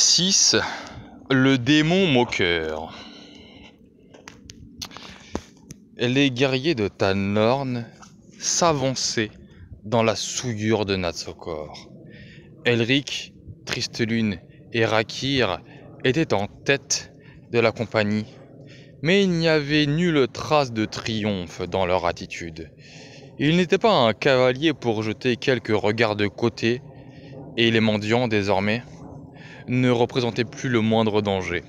6. Le démon moqueur. Les guerriers de Tanlorn s'avançaient dans la souillure de Natsokor. Elric, Tristelune et Rakir étaient en tête de la compagnie, mais il n'y avait nulle trace de triomphe dans leur attitude. Il n'était pas un cavalier pour jeter quelques regards de côté, et les mendiants désormais ne représentait plus le moindre danger.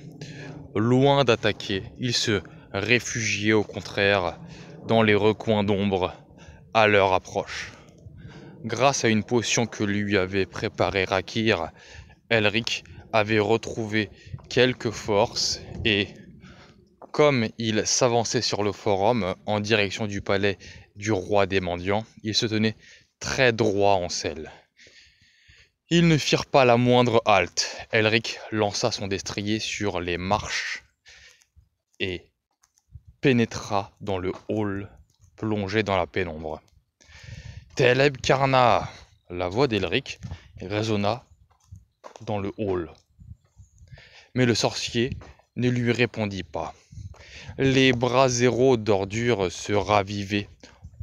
Loin d'attaquer, il se réfugiait au contraire dans les recoins d'ombre à leur approche. Grâce à une potion que lui avait préparée Rakir, Elric avait retrouvé quelques forces et, comme il s'avançait sur le forum en direction du palais du roi des mendiants, il se tenait très droit en selle. Ils ne firent pas la moindre halte. Elric lança son destrier sur les marches et pénétra dans le hall plongé dans la pénombre. Teleb Karna La voix d'Elric résonna dans le hall. Mais le sorcier ne lui répondit pas. Les bras zéros d'ordure se ravivaient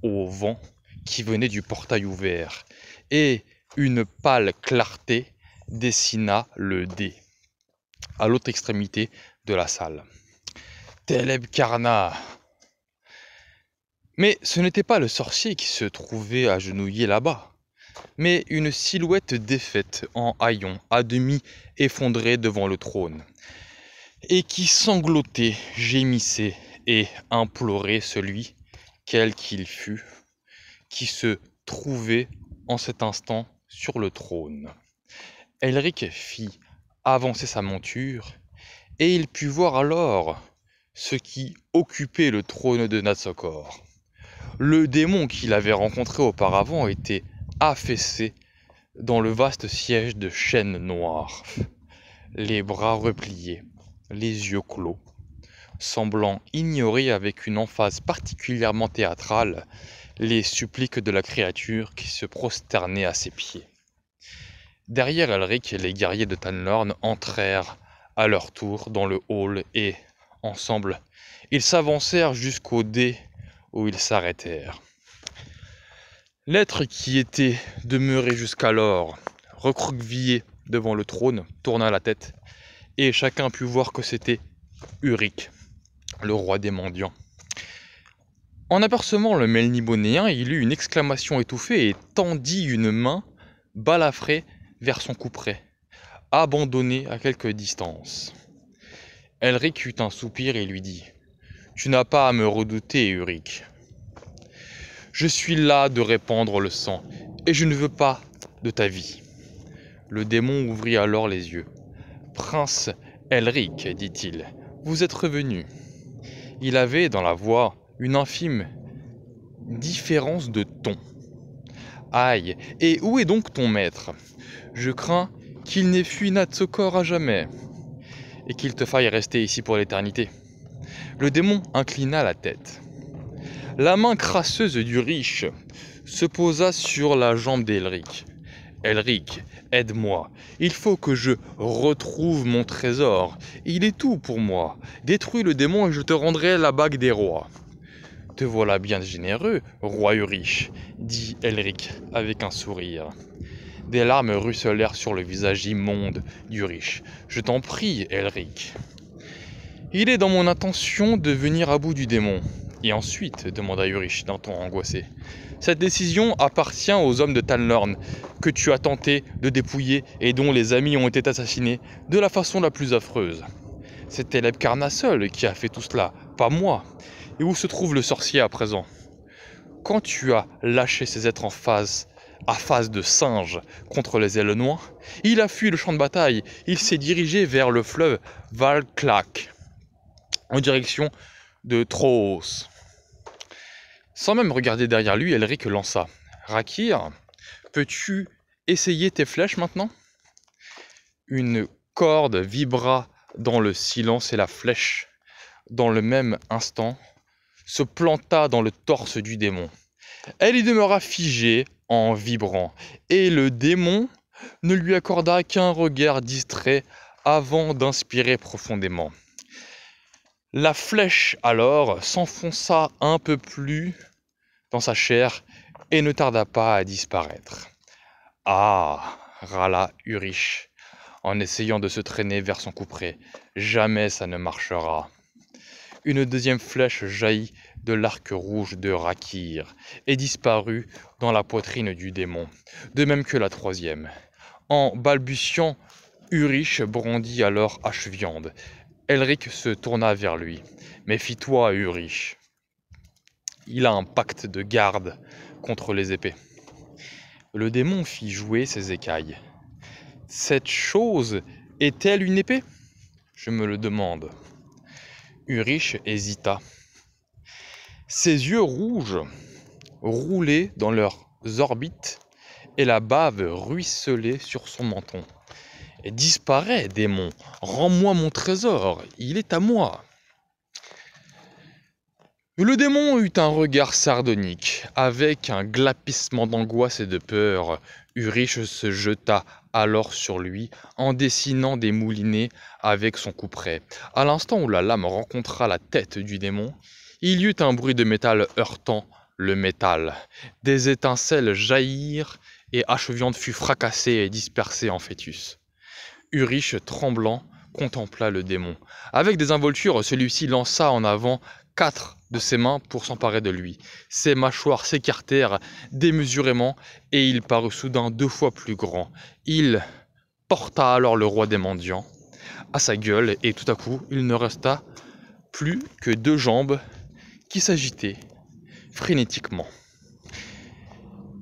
au vent qui venait du portail ouvert, et une pâle clarté dessina le dé à l'autre extrémité de la salle. Teleb Karna Mais ce n'était pas le sorcier qui se trouvait agenouillé là-bas, mais une silhouette défaite en haillons, à demi effondrée devant le trône, et qui sanglotait, gémissait et implorait celui, quel qu'il fût, qui se trouvait en cet instant sur le trône. Elric fit avancer sa monture, et il put voir alors ce qui occupait le trône de Natsokor. Le démon qu'il avait rencontré auparavant était affaissé dans le vaste siège de chêne noir, les bras repliés, les yeux clos, semblant ignorer avec une emphase particulièrement théâtrale les suppliques de la créature qui se prosternait à ses pieds. Derrière Alric, les guerriers de Tanlorn entrèrent à leur tour dans le hall et, ensemble, ils s'avancèrent jusqu'au dé où ils s'arrêtèrent. L'être qui était demeuré jusqu'alors recroquevillé devant le trône tourna la tête et chacun put voir que c'était Uric, le roi des mendiants. En apercevant le Melnibonéen, il eut une exclamation étouffée et tendit une main balafrée vers son couperet, abandonné à quelque distance. Elric eut un soupir et lui dit Tu n'as pas à me redouter, Uric. Je suis là de répandre le sang, et je ne veux pas de ta vie. Le démon ouvrit alors les yeux. Prince Elric, dit-il, vous êtes revenu il avait dans la voix une infime différence de ton. Aïe, et où est donc ton maître Je crains qu'il n'ait fui Natsokor à jamais, et qu'il te faille rester ici pour l'éternité. Le démon inclina la tête. La main crasseuse du riche se posa sur la jambe d'Elric, Elric, aide-moi. Il faut que je retrouve mon trésor. Il est tout pour moi. Détruis le démon et je te rendrai la bague des rois. Te voilà bien généreux, roi Urich, dit Elric avec un sourire. Des larmes ruisselèrent sur le visage immonde du riche. Je t'en prie, Elric. Il est dans mon intention de venir à bout du démon. Et ensuite demanda Urich d'un ton angoissé. Cette décision appartient aux hommes de Talnorn, que tu as tenté de dépouiller et dont les amis ont été assassinés de la façon la plus affreuse. C'était Lebkarna seul qui a fait tout cela, pas moi. Et où se trouve le sorcier à présent Quand tu as lâché ces êtres en phase à face de singe contre les ailes noires, il a fui le champ de bataille, il s'est dirigé vers le fleuve Valclac, en direction de Troos. Sans même regarder derrière lui, Elric lança. Rakir, peux-tu essayer tes flèches maintenant Une corde vibra dans le silence et la flèche, dans le même instant, se planta dans le torse du démon. Elle y demeura figée en vibrant, et le démon ne lui accorda qu'un regard distrait avant d'inspirer profondément. La flèche, alors, s'enfonça un peu plus dans sa chair et ne tarda pas à disparaître. Ah râla Urich en essayant de se traîner vers son couperet. Jamais ça ne marchera. Une deuxième flèche jaillit de l'arc rouge de Rakir et disparut dans la poitrine du démon, de même que la troisième. En balbutiant, Urich brandit alors hache viande Elric se tourna vers lui. Méfie-toi, Ulrich. Il a un pacte de garde contre les épées. Le démon fit jouer ses écailles. Cette chose est-elle une épée Je me le demande. Ulrich hésita. Ses yeux rouges roulaient dans leurs orbites et la bave ruisselait sur son menton. « Disparais, démon, rends-moi mon trésor, il est à moi. Le démon eut un regard sardonique, avec un glapissement d'angoisse et de peur. Ulrich se jeta alors sur lui en dessinant des moulinets avec son couperet. À l'instant où la lame rencontra la tête du démon, il y eut un bruit de métal heurtant le métal. Des étincelles jaillirent et Viande fut fracassée et dispersée en fœtus. Urich, tremblant, contempla le démon. Avec des involtures, celui-ci lança en avant quatre de ses mains pour s'emparer de lui. Ses mâchoires s'écartèrent démesurément et il parut soudain deux fois plus grand. Il porta alors le roi des mendiants à sa gueule et tout à coup il ne resta plus que deux jambes qui s'agitaient frénétiquement.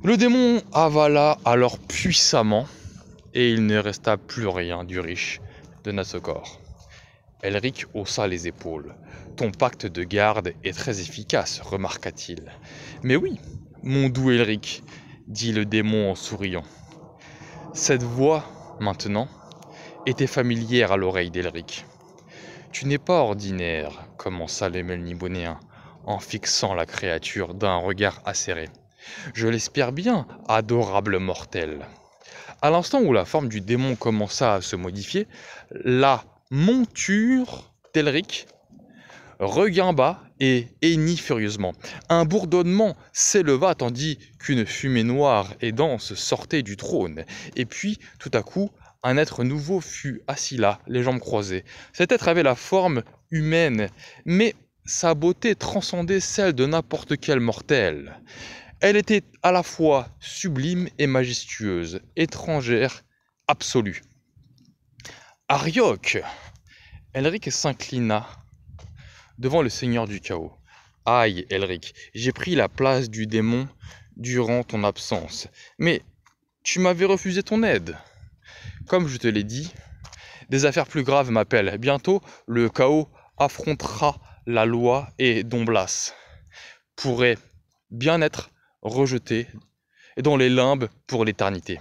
Le démon avala alors puissamment et il ne resta plus rien du riche de Nassokor. Elric haussa les épaules. Ton pacte de garde est très efficace, remarqua-t-il. Mais oui, mon doux Elric, dit le démon en souriant. Cette voix, maintenant, était familière à l'oreille d'Elric. Tu n'es pas ordinaire, commença le Nibonéen, en fixant la créature d'un regard acéré. Je l'espère bien, adorable mortel. À l'instant où la forme du démon commença à se modifier, la monture d'Elric regimba et hennit furieusement. Un bourdonnement s'éleva tandis qu'une fumée noire et dense sortait du trône. Et puis, tout à coup, un être nouveau fut assis là, les jambes croisées. Cet être avait la forme humaine, mais sa beauté transcendait celle de n'importe quel mortel. Elle était à la fois sublime et majestueuse, étrangère, absolue. Ariok, Elric s'inclina devant le seigneur du chaos. Aïe, Elric, j'ai pris la place du démon durant ton absence, mais tu m'avais refusé ton aide. Comme je te l'ai dit, des affaires plus graves m'appellent. Bientôt, le chaos affrontera la loi et Domblas pourrait bien être rejeté et dans les limbes pour l'éternité.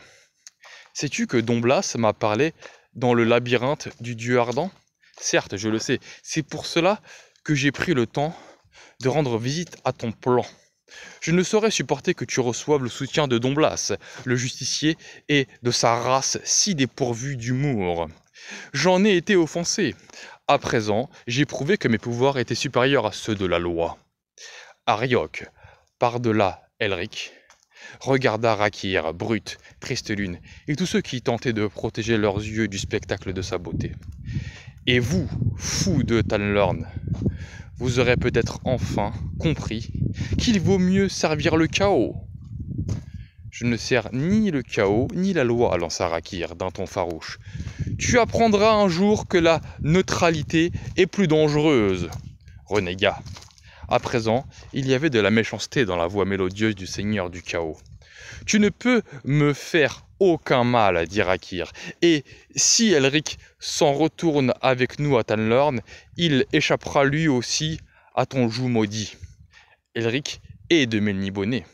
Sais-tu que Don m'a parlé dans le labyrinthe du Dieu ardent Certes, je le sais. C'est pour cela que j'ai pris le temps de rendre visite à ton plan. Je ne saurais supporter que tu reçoives le soutien de Don le justicier, et de sa race si dépourvue d'humour. J'en ai été offensé. À présent, j'ai prouvé que mes pouvoirs étaient supérieurs à ceux de la loi. Arioc, par-delà Elric regarda Rakir, Brut, Triste Lune et tous ceux qui tentaient de protéger leurs yeux du spectacle de sa beauté. Et vous, fous de Tanlorn, vous aurez peut-être enfin compris qu'il vaut mieux servir le chaos. Je ne sers ni le chaos ni la loi, lança Rakir d'un ton farouche. Tu apprendras un jour que la neutralité est plus dangereuse. Renégat. À présent, il y avait de la méchanceté dans la voix mélodieuse du seigneur du chaos. Tu ne peux me faire aucun mal, dit Rakir. Et si Elric s'en retourne avec nous à Tanlorn, il échappera lui aussi à ton joug maudit. Elric est de Melniboné. »«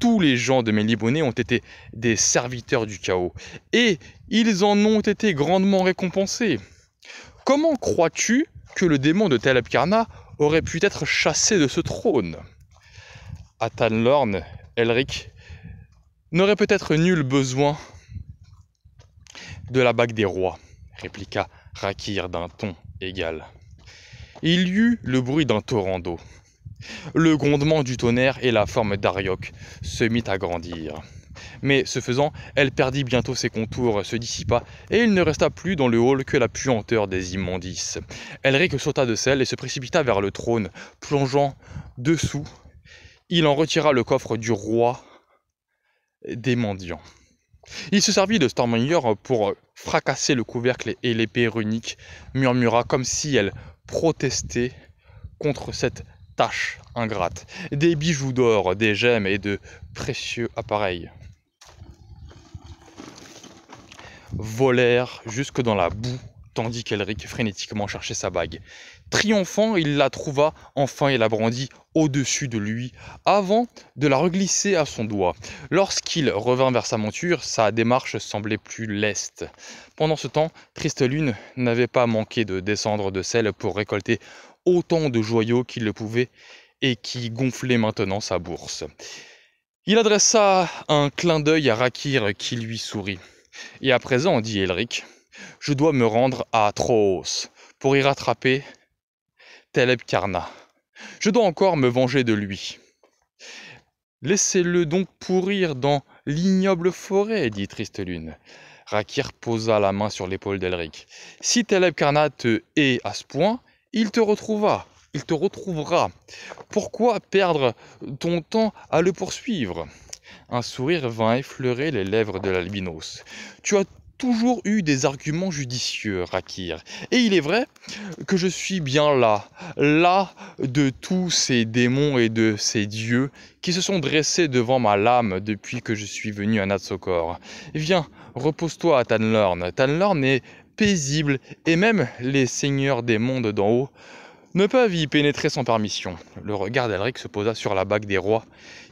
Tous les gens de Melniboné ont été des serviteurs du chaos, et ils en ont été grandement récompensés. Comment crois-tu que le démon de Talebkarna... » aurait pu être chassé de ce trône. À Tanlorn, Elric n'aurait peut-être nul besoin de la bague des rois, répliqua Rakir d'un ton égal. Il y eut le bruit d'un torrent d'eau. Le grondement du tonnerre et la forme d'Arioc se mit à grandir mais ce faisant, elle perdit bientôt ses contours, se dissipa, et il ne resta plus dans le hall que la puanteur des immondices. Elric sauta de selle et se précipita vers le trône, plongeant dessous. Il en retira le coffre du roi des mendiants. Il se servit de Storminger pour fracasser le couvercle et l'épée runique murmura comme si elle protestait contre cette tâche ingrate. Des bijoux d'or, des gemmes et de précieux appareils. volèrent jusque dans la boue, tandis qu'Elric frénétiquement cherchait sa bague. Triomphant, il la trouva enfin et la brandit au-dessus de lui, avant de la reglisser à son doigt. Lorsqu'il revint vers sa monture, sa démarche semblait plus leste. Pendant ce temps, Triste Lune n'avait pas manqué de descendre de selle pour récolter autant de joyaux qu'il le pouvait et qui gonflaient maintenant sa bourse. Il adressa un clin d'œil à Rakir qui lui sourit. Et à présent, dit Elric, je dois me rendre à Troos pour y rattraper Taleb Je dois encore me venger de lui. Laissez-le donc pourrir dans l'ignoble forêt, dit Triste Lune. Rakir posa la main sur l'épaule d'Elric. Si Taleb te hait à ce point, il te retrouva. Il te retrouvera. Pourquoi perdre ton temps à le poursuivre un sourire vint effleurer les lèvres de l'albinos. Tu as toujours eu des arguments judicieux, Rakir. Et il est vrai que je suis bien là, là de tous ces démons et de ces dieux qui se sont dressés devant ma lame depuis que je suis venu à Natsokor. Viens, repose-toi à Tanlorn. Tanlorn est paisible et même les seigneurs des mondes d'en haut ne peuvent y pénétrer sans permission. Le regard d'Elric se posa sur la bague des rois,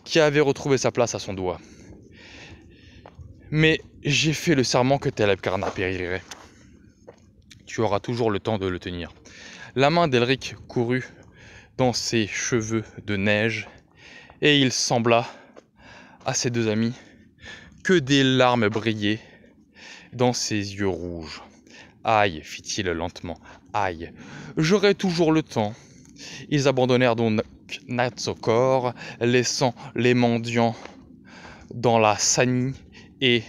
qui avait retrouvé sa place à son doigt. Mais j'ai fait le serment que tel Karna périrait. Tu auras toujours le temps de le tenir. La main d'Elric courut dans ses cheveux de neige, et il sembla à ses deux amis que des larmes brillaient dans ses yeux rouges. Aïe, fit-il lentement, j'aurai toujours le temps. Ils abandonnèrent donc Natsokor, laissant les mendiants dans la sanie et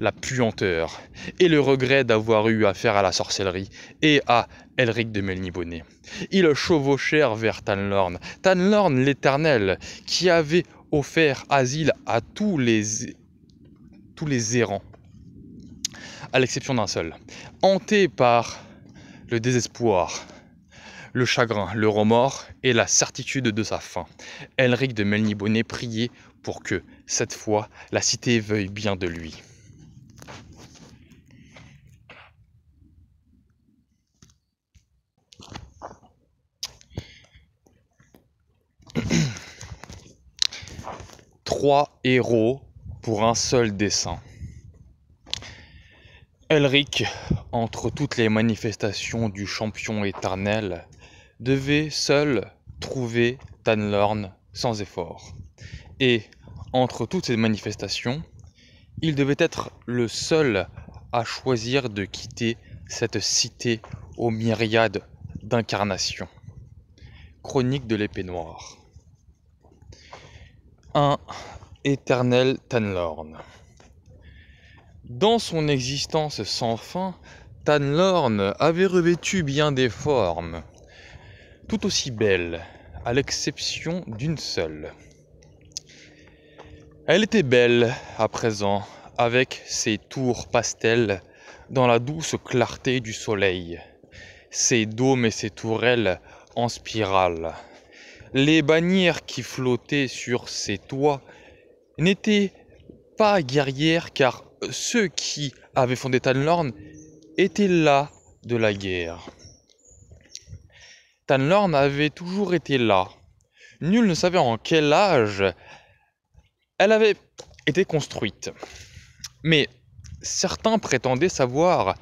la puanteur, et le regret d'avoir eu affaire à la sorcellerie et à Elric de Melnibonnet. Ils chevauchèrent vers Tanlorn, Tanlorn l'Éternel, qui avait offert asile à tous les, tous les errants, à l'exception d'un seul. Hanté par le désespoir, le chagrin, le remords et la certitude de sa fin. Elric de Melnibonnet priait pour que, cette fois, la cité veuille bien de lui. Trois héros pour un seul dessin. Elric, entre toutes les manifestations du champion éternel, devait seul trouver Tanlorn sans effort. Et, entre toutes ces manifestations, il devait être le seul à choisir de quitter cette cité aux myriades d'incarnations. Chronique de l'épée noire. Un éternel Tanlorn. Dans son existence sans fin, Tanlorn avait revêtu bien des formes, tout aussi belles, à l'exception d'une seule. Elle était belle à présent, avec ses tours pastels dans la douce clarté du soleil, ses dômes et ses tourelles en spirale. Les bannières qui flottaient sur ses toits n'étaient pas guerrières car ceux qui avaient fondé Tanlorn étaient là de la guerre. Tanlorn avait toujours été là. Nul ne savait en quel âge elle avait été construite. Mais certains prétendaient savoir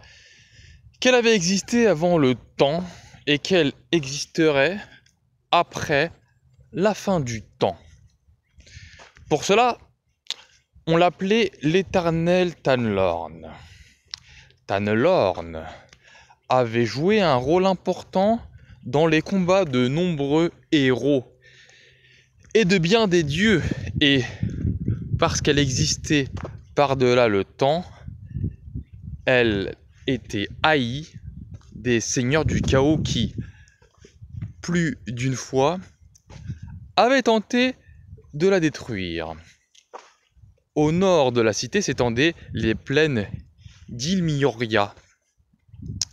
qu'elle avait existé avant le temps et qu'elle existerait après la fin du temps. Pour cela, on l'appelait l'éternel Tanlorn. Tanlorn avait joué un rôle important dans les combats de nombreux héros et de bien des dieux. Et parce qu'elle existait par-delà le temps, elle était haïe des seigneurs du chaos qui, plus d'une fois, avaient tenté de la détruire. Au nord de la cité s'étendaient les plaines d'Ilmioria,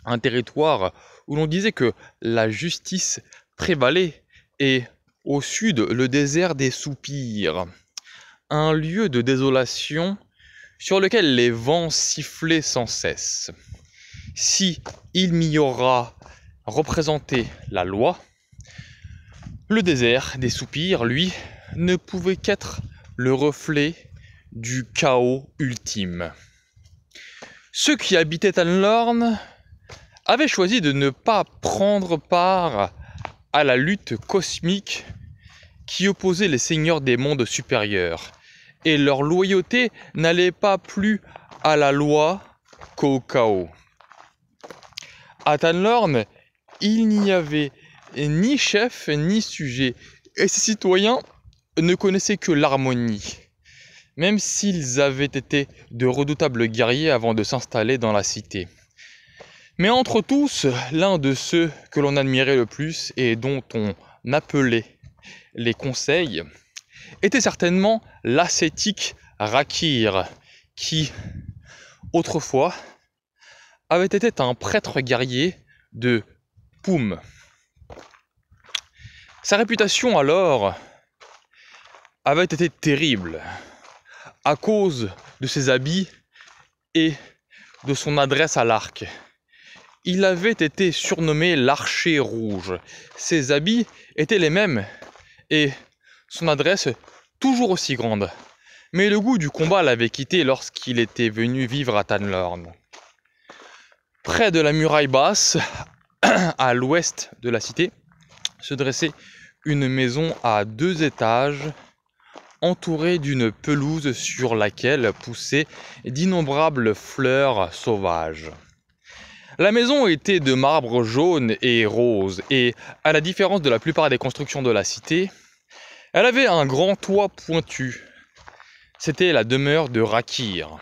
un territoire où l'on disait que la justice prévalait, et au sud le désert des soupirs, un lieu de désolation sur lequel les vents sifflaient sans cesse. Si Ilmiora représentait la loi, le désert des soupirs, lui, ne pouvait qu'être le reflet du chaos ultime. Ceux qui habitaient Tanlorn avaient choisi de ne pas prendre part à la lutte cosmique qui opposait les seigneurs des mondes supérieurs, et leur loyauté n'allait pas plus à la loi qu'au chaos. À Tanlorn, il n'y avait ni chef ni sujet, et ses citoyens ne connaissaient que l'harmonie même s'ils avaient été de redoutables guerriers avant de s'installer dans la cité. Mais entre tous, l'un de ceux que l'on admirait le plus et dont on appelait les conseils était certainement l'ascétique Rakir, qui, autrefois, avait été un prêtre guerrier de Poum. Sa réputation alors avait été terrible à cause de ses habits et de son adresse à l'arc. Il avait été surnommé l'archer rouge. Ses habits étaient les mêmes et son adresse toujours aussi grande. Mais le goût du combat l'avait quitté lorsqu'il était venu vivre à Tanlorn. Près de la muraille basse, à l'ouest de la cité, se dressait une maison à deux étages entourée d'une pelouse sur laquelle poussaient d'innombrables fleurs sauvages. La maison était de marbre jaune et rose, et à la différence de la plupart des constructions de la cité, elle avait un grand toit pointu. C'était la demeure de Rakir.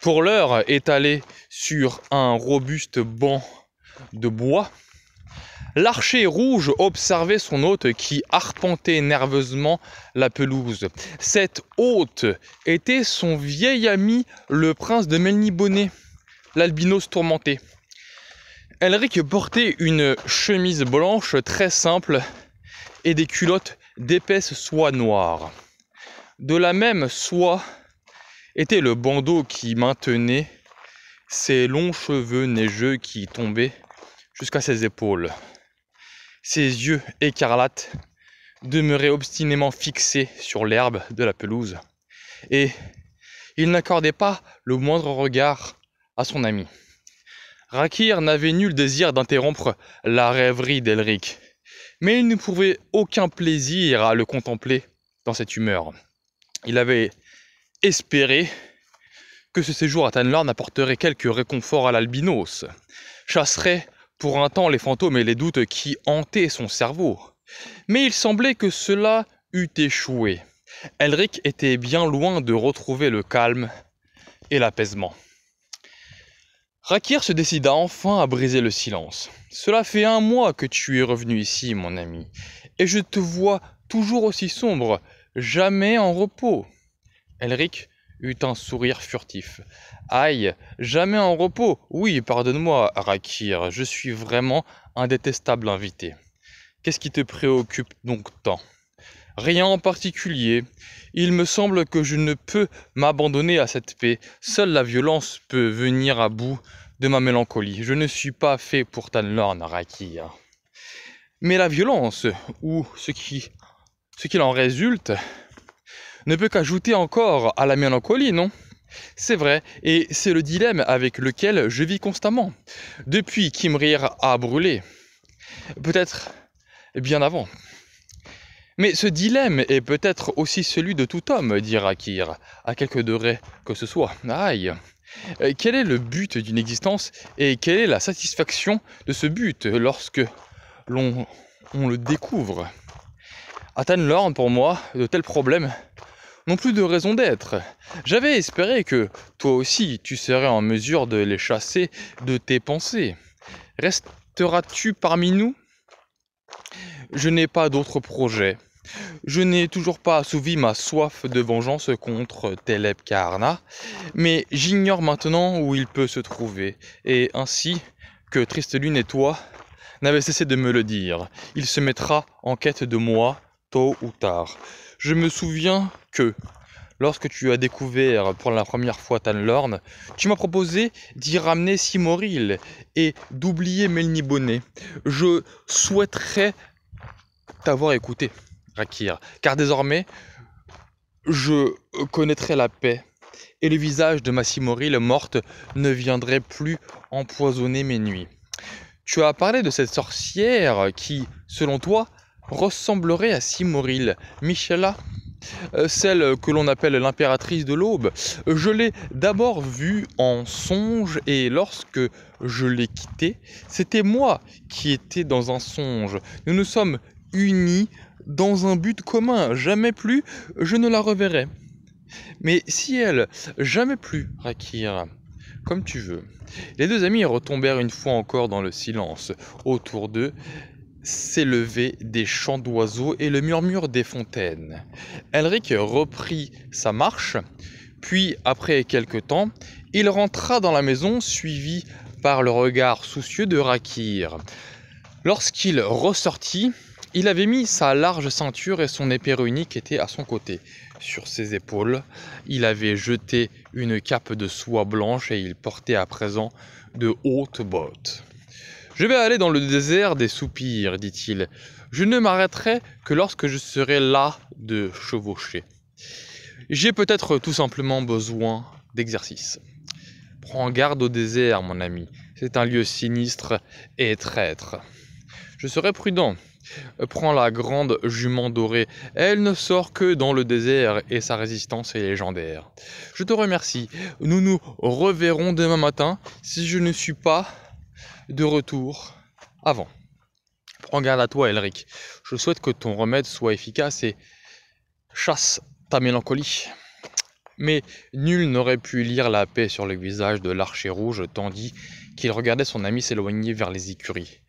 Pour l'heure, étalée sur un robuste banc de bois, L'archer rouge observait son hôte qui arpentait nerveusement la pelouse. Cet hôte était son vieil ami, le prince de Melnibonnet, l'albinos tourmenté. Elric portait une chemise blanche très simple et des culottes d'épaisse soie noire. De la même soie était le bandeau qui maintenait ses longs cheveux neigeux qui tombaient jusqu'à ses épaules ses yeux écarlates demeuraient obstinément fixés sur l'herbe de la pelouse, et il n'accordait pas le moindre regard à son ami. Rakir n'avait nul désir d'interrompre la rêverie d'Elric, mais il ne pouvait aucun plaisir à le contempler dans cette humeur. Il avait espéré que ce séjour à Tanlor apporterait quelque réconfort à l'albinos, chasserait pour un temps les fantômes et les doutes qui hantaient son cerveau. Mais il semblait que cela eût échoué. Elric était bien loin de retrouver le calme et l'apaisement. Rakir se décida enfin à briser le silence. Cela fait un mois que tu es revenu ici, mon ami, et je te vois toujours aussi sombre, jamais en repos. Elric eut un sourire furtif. Aïe, jamais en repos. Oui, pardonne-moi, Rakir, je suis vraiment un détestable invité. Qu'est-ce qui te préoccupe donc tant Rien en particulier. Il me semble que je ne peux m'abandonner à cette paix. Seule la violence peut venir à bout de ma mélancolie. Je ne suis pas fait pour Tanlorn, Rakir. Mais la violence, ou ce qui, ce qu'il en résulte, ne peut qu'ajouter encore à la mélancolie, non c'est vrai, et c'est le dilemme avec lequel je vis constamment. Depuis qu'Imrir a brûlé, peut-être bien avant. Mais ce dilemme est peut-être aussi celui de tout homme, dit Rakir, à quelque degré que ce soit. Aïe euh, Quel est le but d'une existence et quelle est la satisfaction de ce but lorsque l'on le découvre Athan Lorne, pour moi, de tels problèmes « Non plus de raison d'être. J'avais espéré que toi aussi tu serais en mesure de les chasser de tes pensées. Resteras-tu parmi nous Je n'ai pas d'autre projet. Je n'ai toujours pas assouvi ma soif de vengeance contre Teleb mais j'ignore maintenant où il peut se trouver, et ainsi que Triste Lune et toi n'avez cessé de me le dire, il se mettra en quête de moi tôt ou tard. Je me souviens que lorsque tu as découvert pour la première fois Tanlorn, tu m'as proposé d'y ramener Simoril et d'oublier Melny Bonnet. Je souhaiterais t'avoir écouté, Rakir, car désormais, je connaîtrai la paix et le visage de ma Simoril morte ne viendrait plus empoisonner mes nuits. Tu as parlé de cette sorcière qui, selon toi, ressemblerait à Simoril, Michela, euh, celle que l'on appelle l'impératrice de l'aube. Je l'ai d'abord vue en songe et lorsque je l'ai quittée, c'était moi qui étais dans un songe. Nous nous sommes unis dans un but commun. Jamais plus je ne la reverrai. Mais si elle, jamais plus, Rakir, comme tu veux. Les deux amis retombèrent une fois encore dans le silence. Autour d'eux, s'élevaient des chants d'oiseaux et le murmure des fontaines. Elric reprit sa marche, puis, après quelque temps, il rentra dans la maison suivi par le regard soucieux de Rakir. Lorsqu'il ressortit, il avait mis sa large ceinture et son épée unique était à son côté. Sur ses épaules, il avait jeté une cape de soie blanche et il portait à présent de hautes bottes. Je vais aller dans le désert des soupirs, dit-il. Je ne m'arrêterai que lorsque je serai là de chevaucher. J'ai peut-être tout simplement besoin d'exercice. Prends garde au désert, mon ami. C'est un lieu sinistre et traître. Je serai prudent. Prends la grande jument dorée. Elle ne sort que dans le désert et sa résistance est légendaire. Je te remercie. Nous nous reverrons demain matin si je ne suis pas de retour avant. Prends garde à toi, Elric. Je souhaite que ton remède soit efficace et chasse ta mélancolie. Mais nul n'aurait pu lire la paix sur le visage de l'archer rouge tandis qu'il regardait son ami s'éloigner vers les écuries.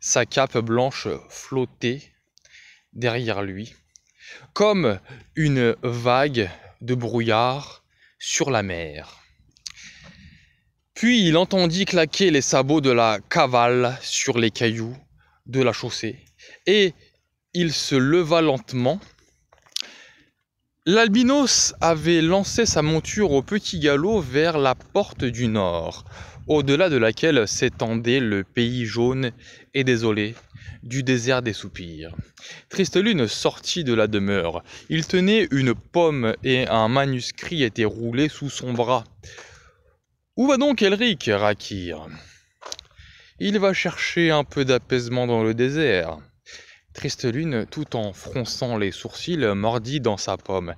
Sa cape blanche flottait derrière lui, comme une vague de brouillard sur la mer. Puis il entendit claquer les sabots de la cavale sur les cailloux de la chaussée, et il se leva lentement. L'albinos avait lancé sa monture au petit galop vers la porte du nord, au-delà de laquelle s'étendait le pays jaune et désolé du désert des soupirs. Triste lune sortit de la demeure. Il tenait une pomme et un manuscrit était roulé sous son bras. Où va donc Elric, Rakir Il va chercher un peu d'apaisement dans le désert. Triste lune, tout en fronçant les sourcils, mordit dans sa pomme.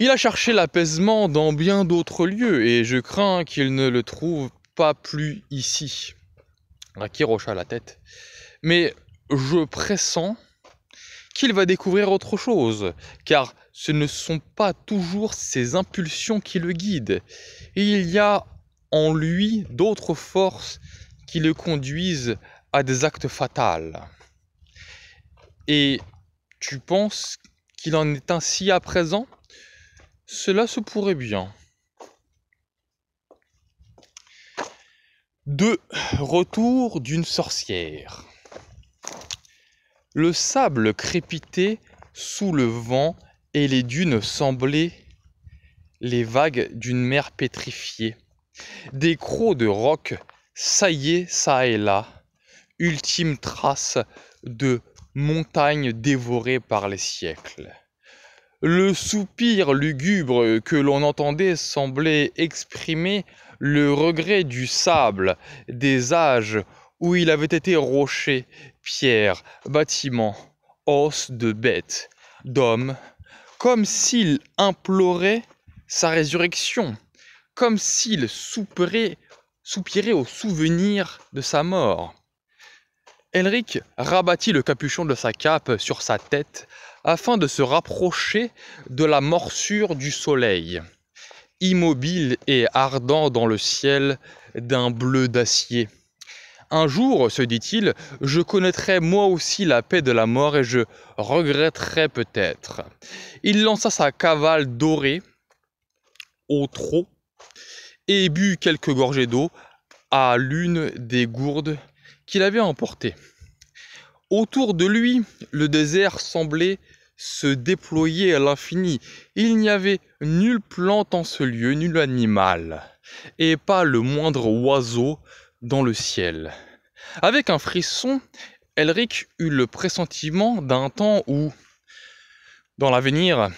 Il a cherché l'apaisement dans bien d'autres lieux, et je crains qu'il ne le trouve pas plus ici. Rakir hocha la tête. Mais je pressens qu'il va découvrir autre chose, car ce ne sont pas toujours ses impulsions qui le guident. il y a lui d'autres forces qui le conduisent à des actes fatals. Et tu penses qu'il en est ainsi à présent Cela se pourrait bien. De Retour d'une sorcière. Le sable crépitait sous le vent et les dunes semblaient les vagues d'une mer pétrifiée. Des crocs de roc saillaient ça et là, ultime trace de montagnes dévorées par les siècles. Le soupir lugubre que l'on entendait semblait exprimer le regret du sable, des âges où il avait été rocher, pierre, bâtiment, os de bête, d'homme, comme s'il implorait sa résurrection, comme s'il soupirait, au souvenir de sa mort. Henrik rabattit le capuchon de sa cape sur sa tête afin de se rapprocher de la morsure du soleil, immobile et ardent dans le ciel d'un bleu d'acier. Un jour, se dit-il, je connaîtrai moi aussi la paix de la mort et je regretterai peut-être. Il lança sa cavale dorée au trot et bu quelques gorgées d'eau à l'une des gourdes qu'il avait emportées. Autour de lui, le désert semblait se déployer à l'infini. Il n'y avait nulle plante en ce lieu, nul animal, et pas le moindre oiseau dans le ciel. Avec un frisson, Elric eut le pressentiment d'un temps où, dans l'avenir,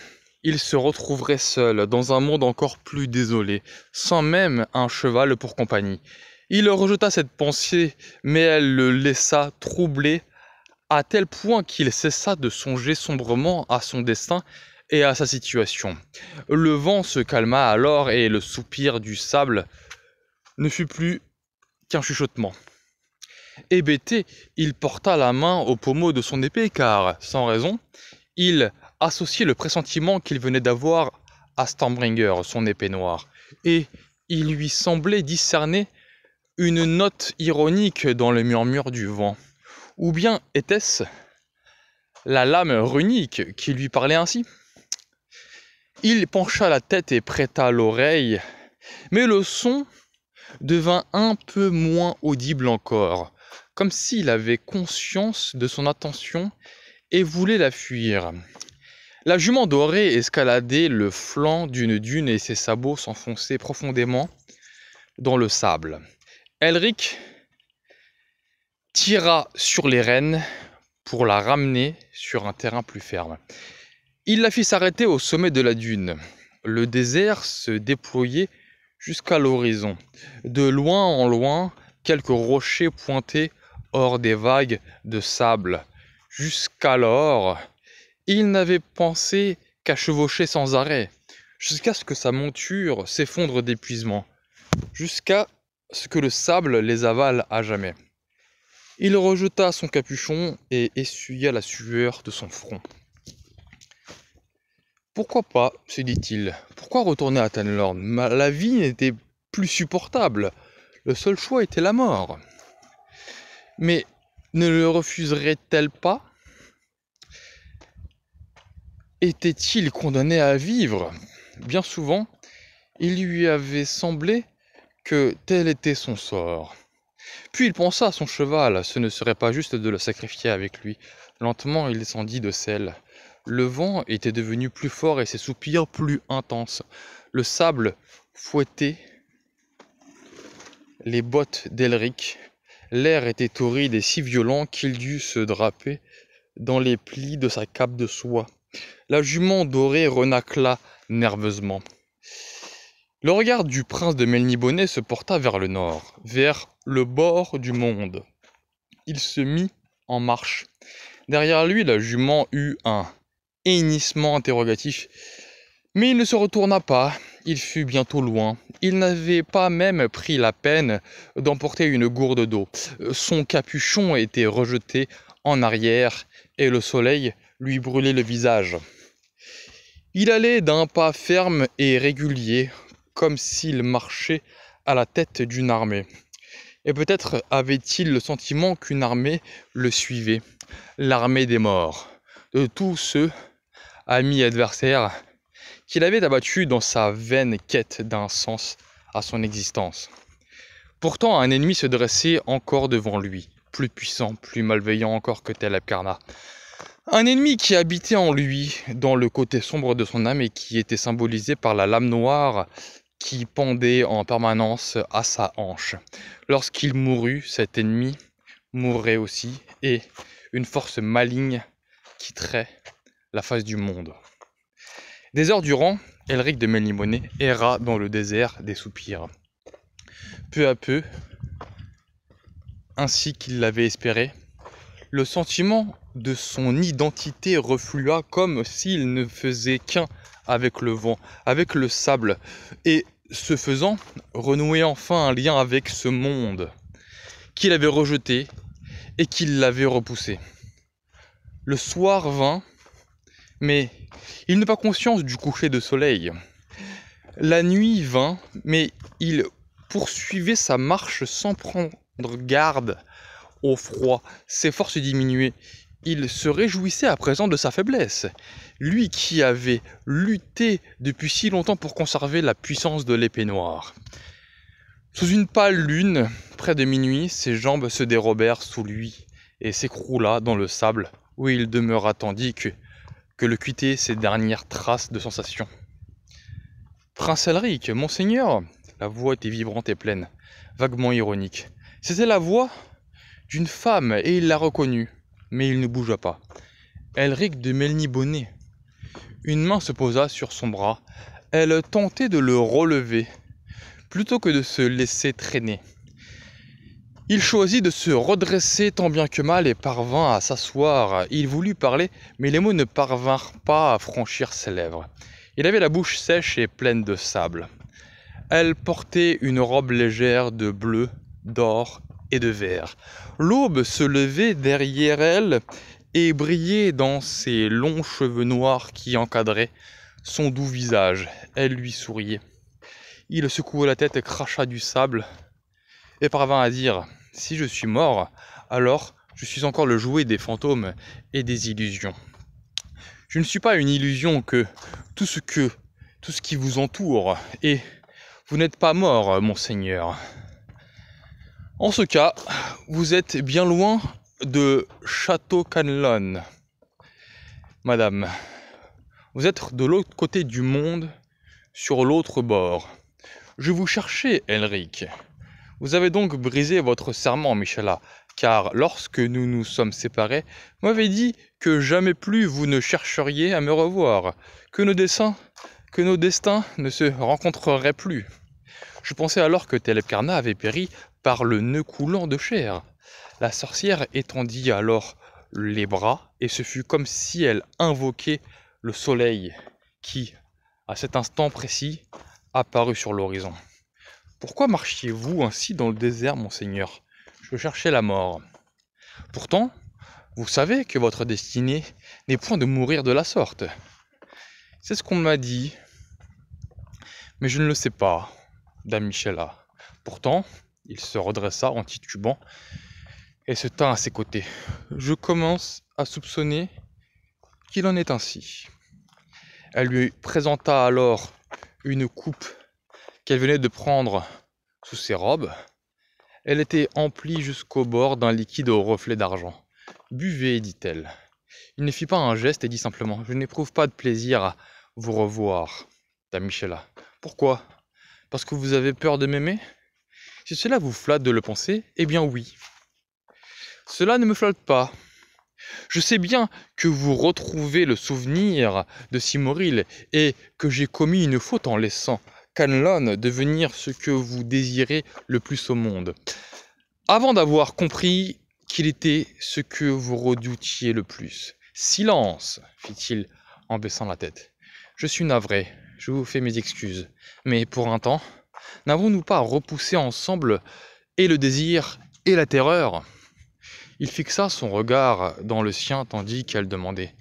il se retrouverait seul dans un monde encore plus désolé, sans même un cheval pour compagnie. Il rejeta cette pensée, mais elle le laissa troublé à tel point qu'il cessa de songer sombrement à son destin et à sa situation. Le vent se calma alors et le soupir du sable ne fut plus qu'un chuchotement. Hébété, il porta la main au pommeau de son épée car, sans raison, il Associer le pressentiment qu'il venait d'avoir à Stambringer, son épée noire, et il lui semblait discerner une note ironique dans le murmure du vent. Ou bien était-ce la lame runique qui lui parlait ainsi Il pencha la tête et prêta l'oreille, mais le son devint un peu moins audible encore, comme s'il avait conscience de son attention et voulait la fuir. La jument dorée escaladait le flanc d'une dune et ses sabots s'enfonçaient profondément dans le sable. Elric tira sur les rênes pour la ramener sur un terrain plus ferme. Il la fit s'arrêter au sommet de la dune. Le désert se déployait jusqu'à l'horizon. De loin en loin, quelques rochers pointaient hors des vagues de sable. Jusqu'alors, il n'avait pensé qu'à chevaucher sans arrêt, jusqu'à ce que sa monture s'effondre d'épuisement, jusqu'à ce que le sable les avale à jamais. Il rejeta son capuchon et essuya la sueur de son front. Pourquoi pas, se dit-il, pourquoi retourner à Tanlorn La vie n'était plus supportable, le seul choix était la mort. Mais ne le refuserait-elle pas était-il condamné à vivre Bien souvent, il lui avait semblé que tel était son sort. Puis il pensa à son cheval, ce ne serait pas juste de le sacrifier avec lui. Lentement, il descendit de selle. Le vent était devenu plus fort et ses soupirs plus intenses. Le sable fouettait les bottes d'Elric. L'air était torride et si violent qu'il dut se draper dans les plis de sa cape de soie. La jument dorée renacla nerveusement. Le regard du prince de Melnibonnet se porta vers le nord, vers le bord du monde. Il se mit en marche. Derrière lui, la jument eut un hennissement interrogatif. Mais il ne se retourna pas, il fut bientôt loin. Il n'avait pas même pris la peine d'emporter une gourde d'eau. Son capuchon était rejeté en arrière et le soleil lui brûlait le visage. Il allait d'un pas ferme et régulier, comme s'il marchait à la tête d'une armée. Et peut-être avait-il le sentiment qu'une armée le suivait, l'armée des morts, de tous ceux, amis et adversaires, qu'il avait abattus dans sa vaine quête d'un sens à son existence. Pourtant, un ennemi se dressait encore devant lui, plus puissant, plus malveillant encore que Tel un ennemi qui habitait en lui, dans le côté sombre de son âme et qui était symbolisé par la lame noire qui pendait en permanence à sa hanche. Lorsqu'il mourut, cet ennemi mourrait aussi et une force maligne quitterait la face du monde. Des heures durant, Elric de Melimonet erra dans le désert des soupirs. Peu à peu, ainsi qu'il l'avait espéré, le sentiment de son identité reflua comme s'il ne faisait qu'un avec le vent, avec le sable, et ce faisant, renouait enfin un lien avec ce monde qu'il avait rejeté et qu'il l'avait repoussé. Le soir vint, mais il n'eut pas conscience du coucher de soleil. La nuit vint, mais il poursuivait sa marche sans prendre garde au froid, ses forces diminuaient. il se réjouissait à présent de sa faiblesse. Lui qui avait lutté depuis si longtemps pour conserver la puissance de l'épée noire. Sous une pâle lune, près de minuit, ses jambes se dérobèrent sous lui et s'écroula dans le sable où il demeura tandis que, que le quittait ses dernières traces de sensation. Prince Alric, monseigneur La voix était vibrante et pleine, vaguement ironique. C'était la voix d'une femme et il la reconnut, mais il ne bougea pas. Elric de » Une main se posa sur son bras. Elle tentait de le relever, plutôt que de se laisser traîner. Il choisit de se redresser tant bien que mal et parvint à s'asseoir. Il voulut parler, mais les mots ne parvinrent pas à franchir ses lèvres. Il avait la bouche sèche et pleine de sable. Elle portait une robe légère de bleu, d'or et de verre. L'aube se levait derrière elle et brillait dans ses longs cheveux noirs qui encadraient son doux visage. Elle lui souriait. Il secoua la tête cracha du sable, et parvint à dire Si je suis mort, alors je suis encore le jouet des fantômes et des illusions. Je ne suis pas une illusion que tout ce que tout ce qui vous entoure, et vous n'êtes pas mort, monseigneur. En ce cas, vous êtes bien loin de Château Canelon. madame. Vous êtes de l'autre côté du monde, sur l'autre bord. Je vous cherchais, Elric. Vous avez donc brisé votre serment, Michela, car lorsque nous nous sommes séparés, vous m'avez dit que jamais plus vous ne chercheriez à me revoir, que nos que nos destins ne se rencontreraient plus. Je pensais alors que Telepcarna avait péri par le nœud coulant de chair. La sorcière étendit alors les bras, et ce fut comme si elle invoquait le soleil qui, à cet instant précis, apparut sur l'horizon. Pourquoi marchiez-vous ainsi dans le désert, monseigneur Je cherchais la mort. Pourtant, vous savez que votre destinée n'est point de mourir de la sorte. C'est ce qu'on m'a dit, mais je ne le sais pas. Michela. Pourtant, il se redressa en titubant et se tint à ses côtés. Je commence à soupçonner qu'il en est ainsi. Elle lui présenta alors une coupe qu'elle venait de prendre sous ses robes. Elle était emplie jusqu'au bord d'un liquide au reflet d'argent. Buvez, dit-elle. Il ne fit pas un geste et dit simplement Je n'éprouve pas de plaisir à vous revoir, ta Michela. Pourquoi parce que vous avez peur de m'aimer Si cela vous flatte de le penser, eh bien oui. Cela ne me flatte pas. Je sais bien que vous retrouvez le souvenir de Simoril et que j'ai commis une faute en laissant Canlon devenir ce que vous désirez le plus au monde. Avant d'avoir compris qu'il était ce que vous redoutiez le plus. Silence, fit-il en baissant la tête. Je suis navré je vous fais mes excuses. Mais pour un temps, n'avons-nous pas repoussé ensemble et le désir et la terreur Il fixa son regard dans le sien tandis qu'elle demandait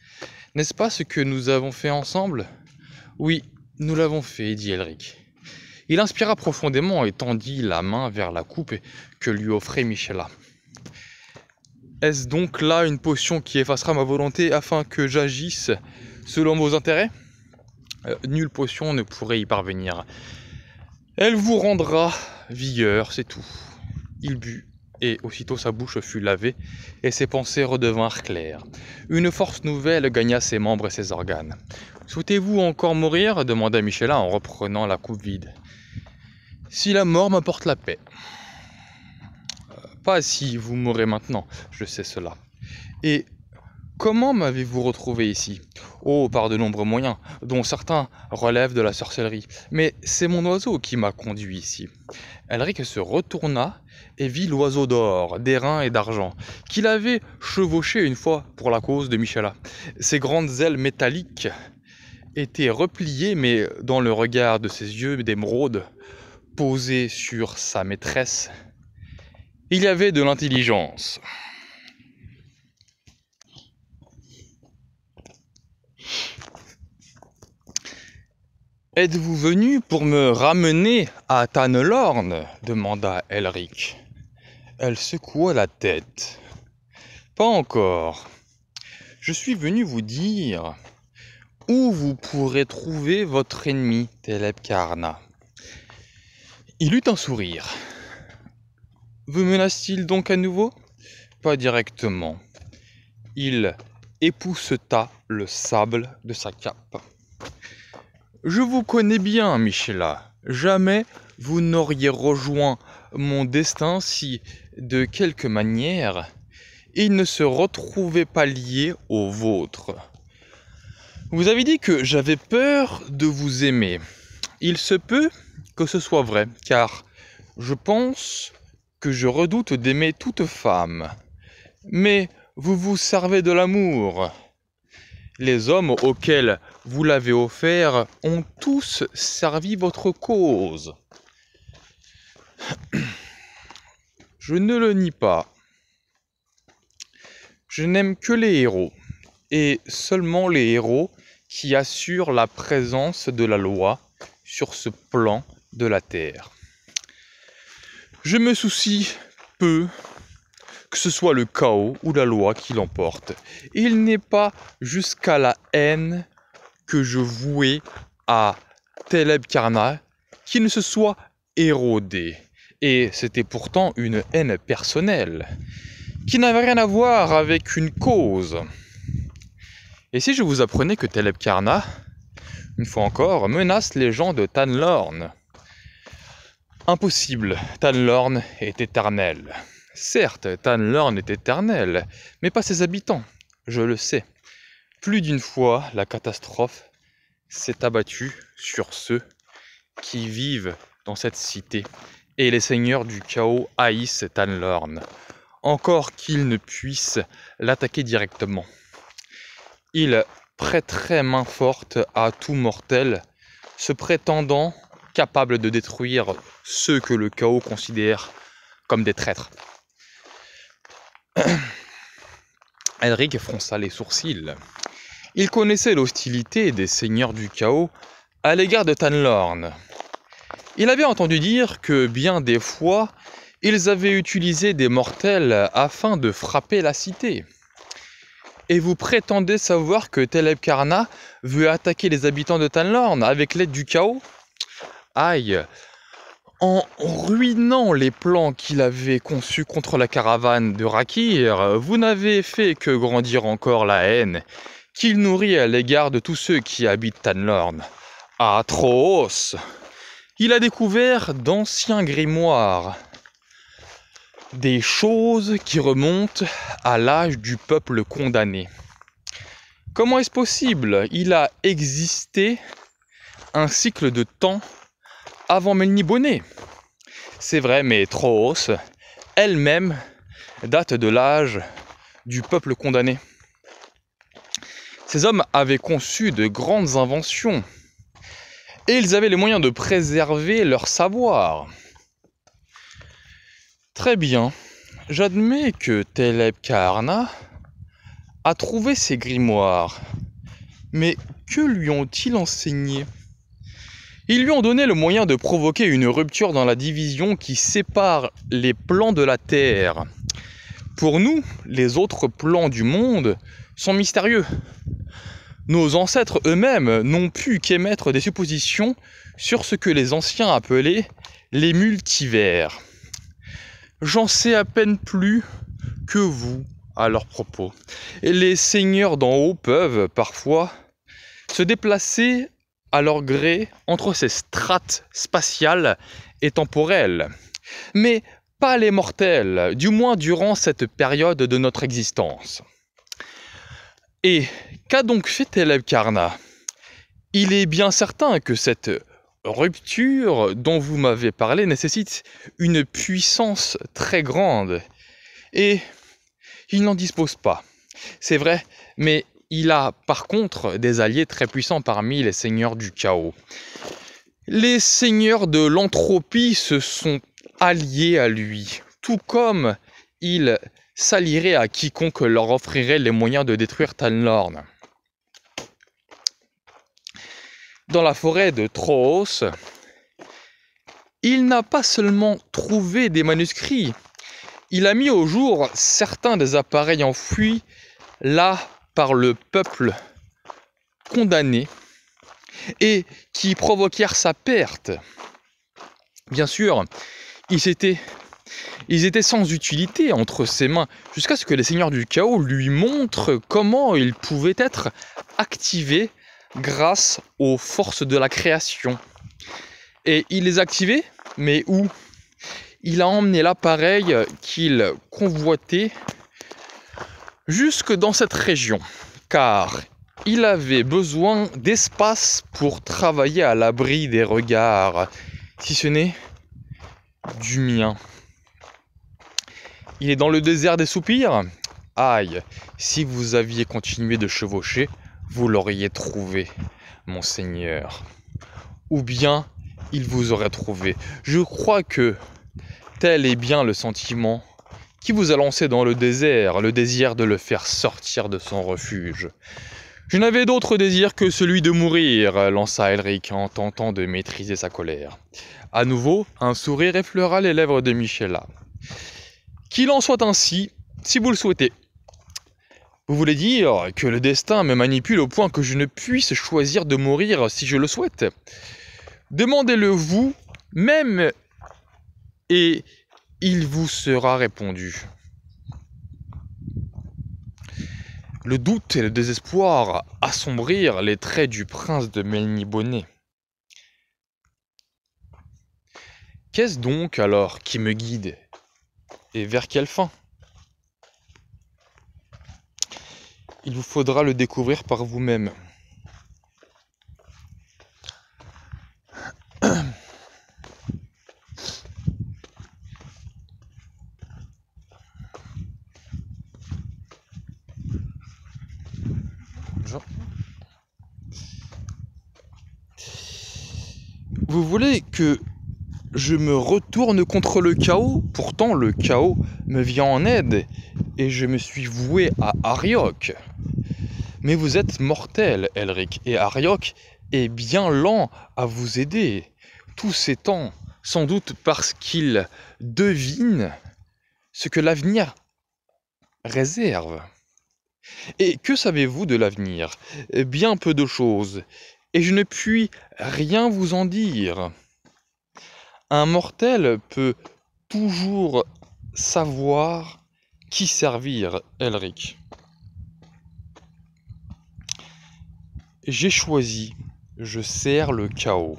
N'est-ce pas ce que nous avons fait ensemble Oui, nous l'avons fait, dit Elric. Il inspira profondément et tendit la main vers la coupe que lui offrait Michela. Est-ce donc là une potion qui effacera ma volonté afin que j'agisse selon vos intérêts euh, nulle potion ne pourrait y parvenir. Elle vous rendra vigueur, c'est tout. Il but, et aussitôt sa bouche fut lavée, et ses pensées redevinrent claires. Une force nouvelle gagna ses membres et ses organes. Souhaitez-vous encore mourir demanda Michela en reprenant la coupe vide. Si la mort m'apporte la paix. Euh, pas si vous mourrez maintenant, je sais cela. Et Comment m'avez-vous retrouvé ici Oh, par de nombreux moyens, dont certains relèvent de la sorcellerie. Mais c'est mon oiseau qui m'a conduit ici. Elric se retourna et vit l'oiseau d'or, d'airain et d'argent, qu'il avait chevauché une fois pour la cause de Michela. Ses grandes ailes métalliques étaient repliées, mais dans le regard de ses yeux d'émeraude, posés sur sa maîtresse, il y avait de l'intelligence. Êtes-vous venu pour me ramener à Tannelorn demanda Elric. Elle secoua la tête. Pas encore. Je suis venu vous dire où vous pourrez trouver votre ennemi, Telepcarna. Il eut un sourire. Vous menace-t-il donc à nouveau Pas directement. Il épousseta le sable de sa cape. Je vous connais bien, Michela. Jamais vous n'auriez rejoint mon destin si, de quelque manière, il ne se retrouvait pas lié au vôtre. Vous avez dit que j'avais peur de vous aimer. Il se peut que ce soit vrai, car je pense que je redoute d'aimer toute femme. Mais vous vous servez de l'amour. Les hommes auxquels vous l'avez offert, ont tous servi votre cause. Je ne le nie pas. Je n'aime que les héros, et seulement les héros qui assurent la présence de la loi sur ce plan de la terre. Je me soucie peu que ce soit le chaos ou la loi qui l'emporte. Il n'est pas jusqu'à la haine que je vouais à Teleb Karna qui ne se soit érodé. Et c'était pourtant une haine personnelle qui n'avait rien à voir avec une cause. Et si je vous apprenais que Teleb Karna, une fois encore, menace les gens de Tanlorn Impossible, Tanlorn est éternel. Certes, Tanlorn est éternel, mais pas ses habitants, je le sais plus d'une fois, la catastrophe s'est abattue sur ceux qui vivent dans cette cité. Et les seigneurs du chaos haïssent Tanlorn, encore qu'ils ne puissent l'attaquer directement. Ils prêteraient main forte à tout mortel, se prétendant capable de détruire ceux que le chaos considère comme des traîtres. Elric fronça les sourcils. Il connaissait l'hostilité des seigneurs du chaos à l'égard de Tanlorn. Il avait entendu dire que bien des fois, ils avaient utilisé des mortels afin de frapper la cité. Et vous prétendez savoir que Teleb Karna veut attaquer les habitants de Tanlorn avec l'aide du chaos Aïe En ruinant les plans qu'il avait conçus contre la caravane de Rakir, vous n'avez fait que grandir encore la haine qu'il nourrit à l'égard de tous ceux qui habitent Tanlorn. Troos, Il a découvert d'anciens grimoires, des choses qui remontent à l'âge du peuple condamné. Comment est-ce possible Il a existé un cycle de temps avant Melniboné. C'est vrai, mais Troos elle-même date de l'âge du peuple condamné. Ces hommes avaient conçu de grandes inventions et ils avaient les moyens de préserver leur savoir. Très bien, j'admets que Teleb a trouvé ses grimoires, mais que lui ont-ils enseigné Ils lui ont donné le moyen de provoquer une rupture dans la division qui sépare les plans de la Terre. Pour nous, les autres plans du monde sont mystérieux. Nos ancêtres eux-mêmes n'ont pu qu'émettre des suppositions sur ce que les anciens appelaient les multivers. J'en sais à peine plus que vous à leur propos. Et les seigneurs d'en haut peuvent, parfois, se déplacer à leur gré entre ces strates spatiales et temporelles. Mais pas les mortels, du moins durant cette période de notre existence. Et qu'a donc fait Taleb Il est bien certain que cette rupture dont vous m'avez parlé nécessite une puissance très grande. Et il n'en dispose pas. C'est vrai, mais il a par contre des alliés très puissants parmi les seigneurs du chaos. Les seigneurs de l'entropie se sont alliés à lui, tout comme il s'allierait à quiconque leur offrirait les moyens de détruire Tal'Norn. Dans la forêt de Troos, il n'a pas seulement trouvé des manuscrits, il a mis au jour certains des appareils enfouis là par le peuple condamné et qui provoquèrent sa perte. Bien sûr, il s'était ils étaient sans utilité entre ses mains, jusqu'à ce que les seigneurs du chaos lui montrent comment ils pouvaient être activés grâce aux forces de la création. Et il les activait, mais où Il a emmené l'appareil qu'il convoitait jusque dans cette région, car il avait besoin d'espace pour travailler à l'abri des regards, si ce n'est du mien. Il est dans le désert des soupirs Aïe, si vous aviez continué de chevaucher, vous l'auriez trouvé, monseigneur. Ou bien, il vous aurait trouvé. Je crois que tel est bien le sentiment qui vous a lancé dans le désert, le désir de le faire sortir de son refuge. Je n'avais d'autre désir que celui de mourir, lança Elric en tentant de maîtriser sa colère. À nouveau, un sourire effleura les lèvres de Michela. Qu'il en soit ainsi, si vous le souhaitez. Vous voulez dire que le destin me manipule au point que je ne puisse choisir de mourir si je le souhaite Demandez-le vous même et il vous sera répondu. Le doute et le désespoir assombrirent les traits du prince de Melniboné. Qu'est-ce donc alors qui me guide et vers quelle fin Il vous faudra le découvrir par vous-même. Vous voulez que je me retourne contre le chaos, pourtant le chaos me vient en aide, et je me suis voué à Ariok. Mais vous êtes mortel, Elric, et Ariok est bien lent à vous aider. Tous ces temps, sans doute parce qu'il devine ce que l'avenir réserve. Et que savez-vous de l'avenir Bien peu de choses, et je ne puis rien vous en dire. Un mortel peut toujours savoir qui servir, Elric. J'ai choisi, je sers le chaos.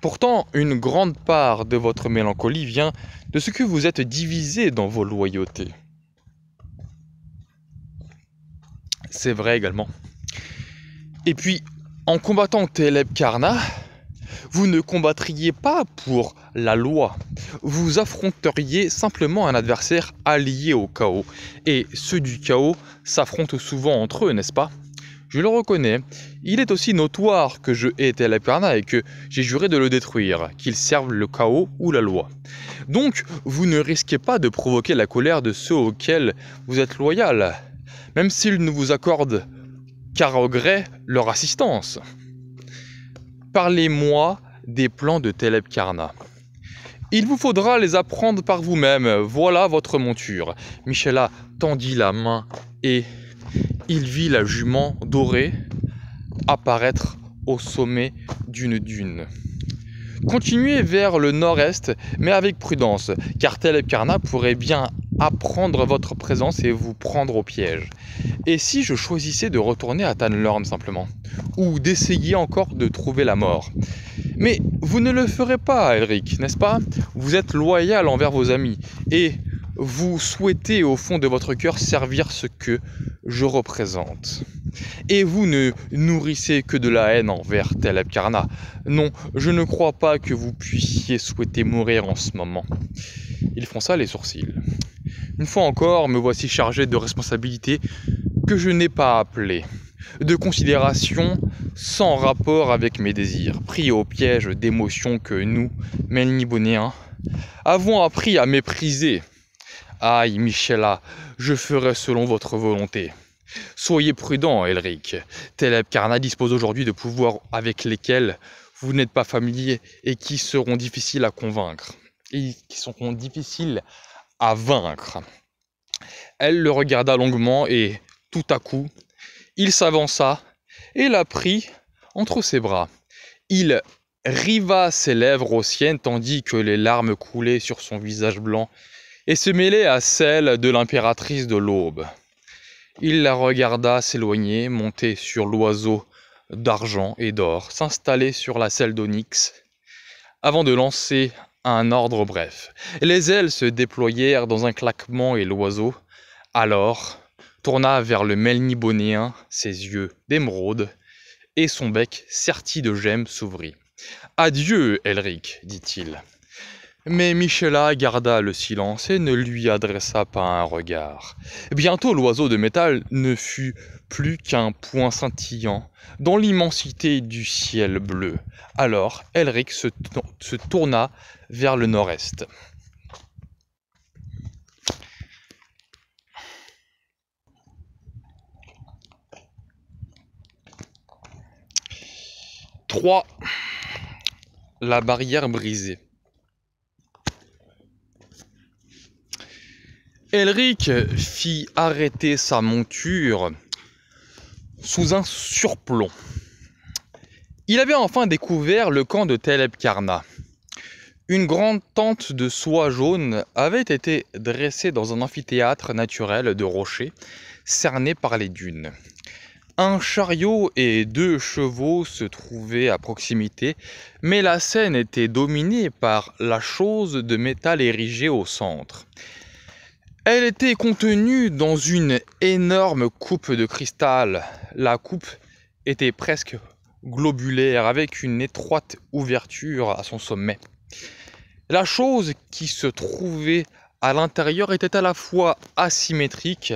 Pourtant, une grande part de votre mélancolie vient de ce que vous êtes divisé dans vos loyautés. C'est vrai également. Et puis, en combattant Teleb Karna, vous ne combattriez pas pour la loi. Vous affronteriez simplement un adversaire allié au chaos. Et ceux du chaos s'affrontent souvent entre eux, n'est-ce pas je le reconnais, il est aussi notoire que je hais tel et que j'ai juré de le détruire, qu'il serve le chaos ou la loi. Donc, vous ne risquez pas de provoquer la colère de ceux auxquels vous êtes loyal, même s'ils ne vous accordent qu'à regret leur assistance. Parlez-moi des plans de Telep Karna. Il vous faudra les apprendre par vous-même. Voilà votre monture. Michela tendit la main et il vit la jument dorée apparaître au sommet d'une dune. Continuez vers le nord-est, mais avec prudence, car Telep pourrait bien apprendre votre présence et vous prendre au piège. Et si je choisissais de retourner à Tanlorn simplement Ou d'essayer encore de trouver la mort Mais vous ne le ferez pas, eric n'est-ce pas Vous êtes loyal envers vos amis. Et vous souhaitez au fond de votre cœur servir ce que je représente. Et vous ne nourrissez que de la haine envers tel Non, je ne crois pas que vous puissiez souhaiter mourir en ce moment. Ils font ça les sourcils. Une fois encore, me voici chargé de responsabilités que je n'ai pas appelées, de considérations sans rapport avec mes désirs, pris au piège d'émotions que nous, menibonéens, avons appris à mépriser. Aïe, Michela, je ferai selon votre volonté. Soyez prudent, Elric. Teleb Carna dispose aujourd'hui de pouvoirs avec lesquels vous n'êtes pas familier et qui seront difficiles à convaincre. Et qui seront difficiles à vaincre. Elle le regarda longuement et, tout à coup, il s'avança et la prit entre ses bras. Il riva ses lèvres aux siennes tandis que les larmes coulaient sur son visage blanc et se mêler à celle de l'impératrice de l'aube. Il la regarda s'éloigner, monter sur l'oiseau d'argent et d'or, s'installer sur la selle d'onyx, avant de lancer un ordre bref. Les ailes se déployèrent dans un claquement et l'oiseau, alors, tourna vers le Melnibonéen ses yeux d'émeraude, et son bec, serti de gemmes, s'ouvrit. Adieu, Elric, dit-il. Mais Michela garda le silence et ne lui adressa pas un regard. Bientôt l'oiseau de métal ne fut plus qu'un point scintillant dans l'immensité du ciel bleu. Alors Elric se, tourna vers le nord-est. 3. La barrière brisée. Elric fit arrêter sa monture sous un surplomb. Il avait enfin découvert le camp de Teleb Une grande tente de soie jaune avait été dressée dans un amphithéâtre naturel de rochers cerné par les dunes. Un chariot et deux chevaux se trouvaient à proximité, mais la scène était dominée par la chose de métal érigée au centre. Elle était contenue dans une énorme coupe de cristal. La coupe était presque globulaire avec une étroite ouverture à son sommet. La chose qui se trouvait à l'intérieur était à la fois asymétrique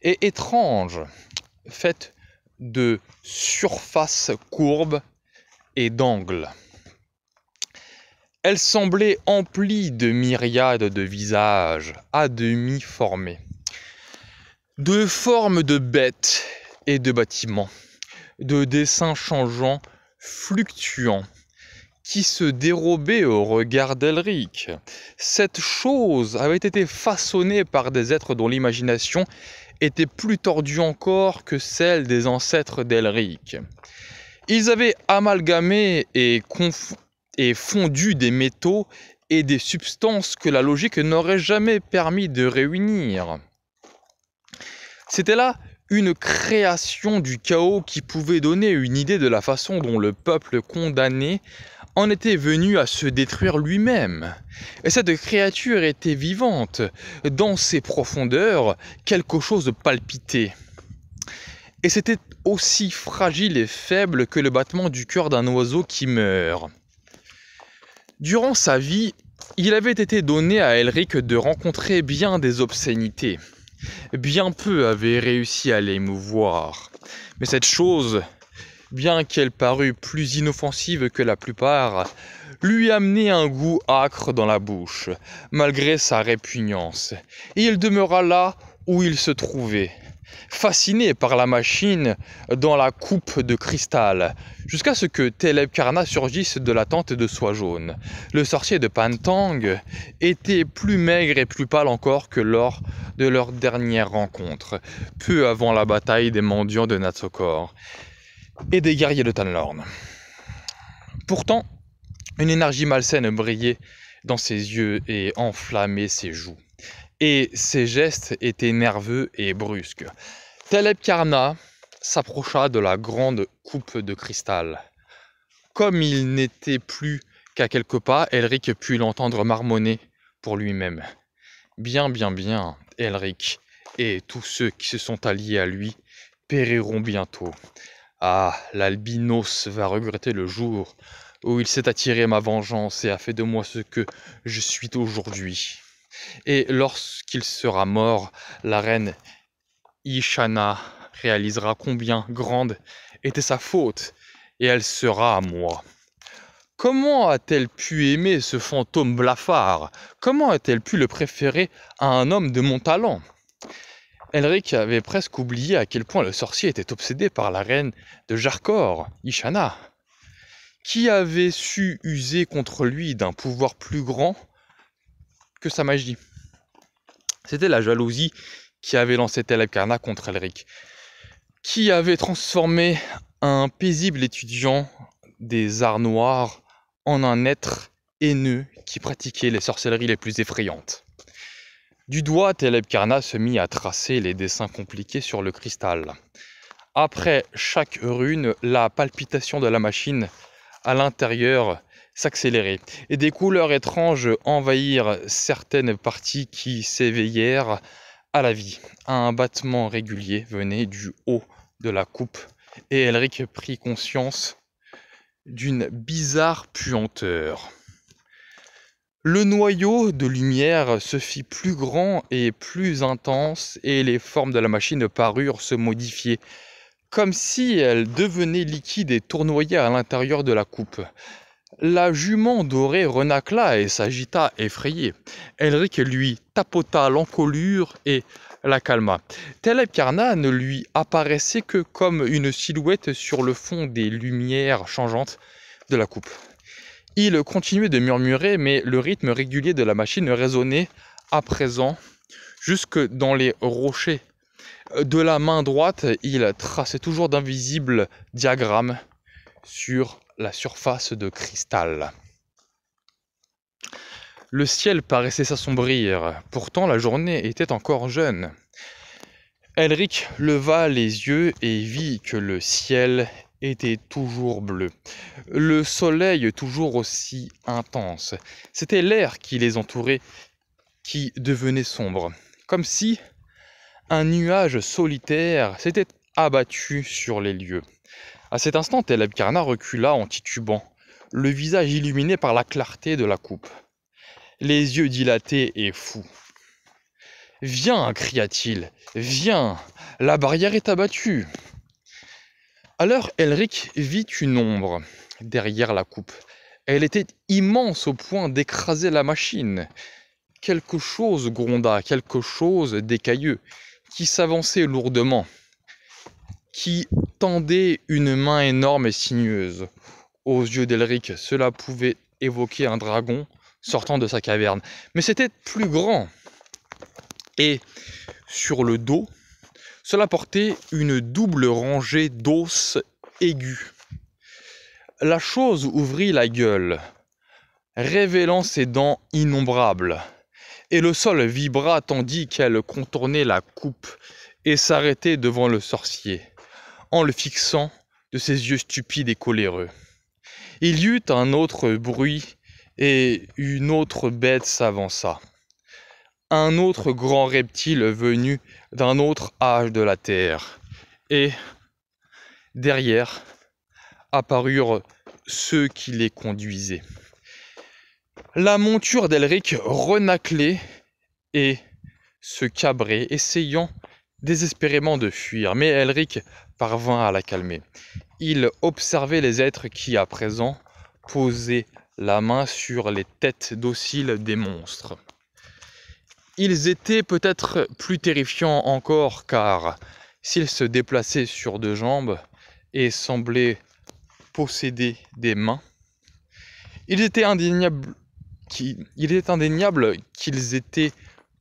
et étrange, faite de surfaces courbes et d'angles. Elle semblait emplie de myriades de visages à demi formés, de formes de bêtes et de bâtiments, de dessins changeants, fluctuants, qui se dérobaient au regard d'Elric. Cette chose avait été façonnée par des êtres dont l'imagination était plus tordue encore que celle des ancêtres d'Elric. Ils avaient amalgamé et confondu et fondu des métaux et des substances que la logique n'aurait jamais permis de réunir. C'était là une création du chaos qui pouvait donner une idée de la façon dont le peuple condamné en était venu à se détruire lui-même. Et cette créature était vivante. Dans ses profondeurs, quelque chose palpitait. Et c'était aussi fragile et faible que le battement du cœur d'un oiseau qui meurt. Durant sa vie, il avait été donné à Elric de rencontrer bien des obscénités. Bien peu avaient réussi à l'émouvoir. Mais cette chose, bien qu'elle parût plus inoffensive que la plupart, lui amenait un goût âcre dans la bouche, malgré sa répugnance, et il demeura là où il se trouvait, fasciné par la machine dans la coupe de cristal, jusqu'à ce que Teleb Karna surgisse de la tente de soie jaune. Le sorcier de Pantang était plus maigre et plus pâle encore que lors de leur dernière rencontre, peu avant la bataille des mendiants de Natsokor et des guerriers de Tanlorn. Pourtant, une énergie malsaine brillait dans ses yeux et enflammait ses joues et ses gestes étaient nerveux et brusques. Taleb s'approcha de la grande coupe de cristal. Comme il n'était plus qu'à quelques pas, Elric put l'entendre marmonner pour lui-même. Bien, bien, bien, Elric et tous ceux qui se sont alliés à lui périront bientôt. Ah, l'albinos va regretter le jour où il s'est attiré ma vengeance et a fait de moi ce que je suis aujourd'hui. Et lorsqu'il sera mort, la reine Ishana réalisera combien grande était sa faute, et elle sera à moi. Comment a-t-elle pu aimer ce fantôme blafard Comment a-t-elle pu le préférer à un homme de mon talent Elric avait presque oublié à quel point le sorcier était obsédé par la reine de Jarkor, Ishana, qui avait su user contre lui d'un pouvoir plus grand que sa magie. C'était la jalousie qui avait lancé Taleb Karna contre Elric, qui avait transformé un paisible étudiant des arts noirs en un être haineux qui pratiquait les sorcelleries les plus effrayantes. Du doigt, Teleb se mit à tracer les dessins compliqués sur le cristal. Après chaque rune, la palpitation de la machine à l'intérieur s'accélérer. Et des couleurs étranges envahirent certaines parties qui s'éveillèrent à la vie. Un battement régulier venait du haut de la coupe et Elric prit conscience d'une bizarre puanteur. Le noyau de lumière se fit plus grand et plus intense et les formes de la machine parurent se modifier, comme si elle devenait liquide et tournoyait à l'intérieur de la coupe. La jument dorée renacla et s'agita effrayée. Elric lui tapota l'encolure et la calma. Teleb ne lui apparaissait que comme une silhouette sur le fond des lumières changeantes de la coupe. Il continuait de murmurer, mais le rythme régulier de la machine résonnait à présent jusque dans les rochers. De la main droite, il traçait toujours d'invisibles diagrammes sur la surface de cristal. Le ciel paraissait s'assombrir, pourtant la journée était encore jeune. Elric leva les yeux et vit que le ciel était toujours bleu, le soleil toujours aussi intense. C'était l'air qui les entourait qui devenait sombre, comme si un nuage solitaire s'était abattu sur les lieux. À cet instant, Taleb Karna recula en titubant, le visage illuminé par la clarté de la coupe, les yeux dilatés et fous. Viens, cria-t-il, viens, la barrière est abattue. Alors Elric vit une ombre derrière la coupe. Elle était immense au point d'écraser la machine. Quelque chose gronda, quelque chose d'écailleux, qui s'avançait lourdement qui tendait une main énorme et sinueuse. Aux yeux d'Elric, cela pouvait évoquer un dragon sortant de sa caverne. Mais c'était plus grand. Et sur le dos, cela portait une double rangée d'os aigus. La chose ouvrit la gueule, révélant ses dents innombrables, et le sol vibra tandis qu'elle contournait la coupe et s'arrêtait devant le sorcier en le fixant de ses yeux stupides et coléreux. Il y eut un autre bruit et une autre bête s'avança. Un autre grand reptile venu d'un autre âge de la terre. Et derrière apparurent ceux qui les conduisaient. La monture d'Elric renaclait et se cabrait, essayant désespérément de fuir. Mais Elric parvint à la calmer. Il observait les êtres qui, à présent, posaient la main sur les têtes dociles des monstres. Ils étaient peut-être plus terrifiants encore car s'ils se déplaçaient sur deux jambes et semblaient posséder des mains, il était indéniable indéniable qu'ils étaient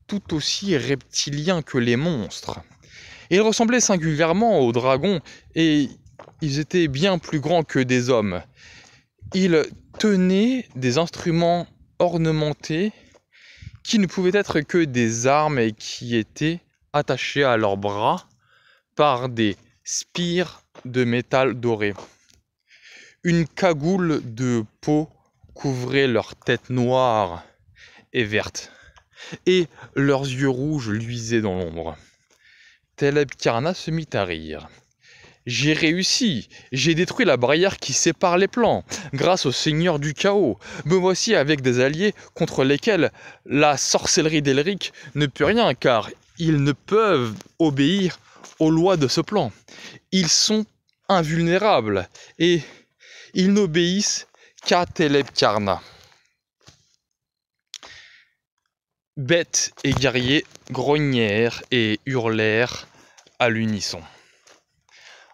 tout aussi reptiliens que les monstres ils ressemblaient singulièrement aux dragons, et ils étaient bien plus grands que des hommes. Ils tenaient des instruments ornementés qui ne pouvaient être que des armes et qui étaient attachés à leurs bras par des spires de métal doré. Une cagoule de peau couvrait leur tête noire et verte, et leurs yeux rouges luisaient dans l'ombre. Taleb se mit à rire. J'ai réussi, j'ai détruit la barrière qui sépare les plans, grâce au Seigneur du Chaos. Me voici avec des alliés contre lesquels la sorcellerie d'Elric ne peut rien, car ils ne peuvent obéir aux lois de ce plan. Ils sont invulnérables et ils n'obéissent qu'à Teleb Bêtes et guerriers grognèrent et hurlèrent à l'unisson.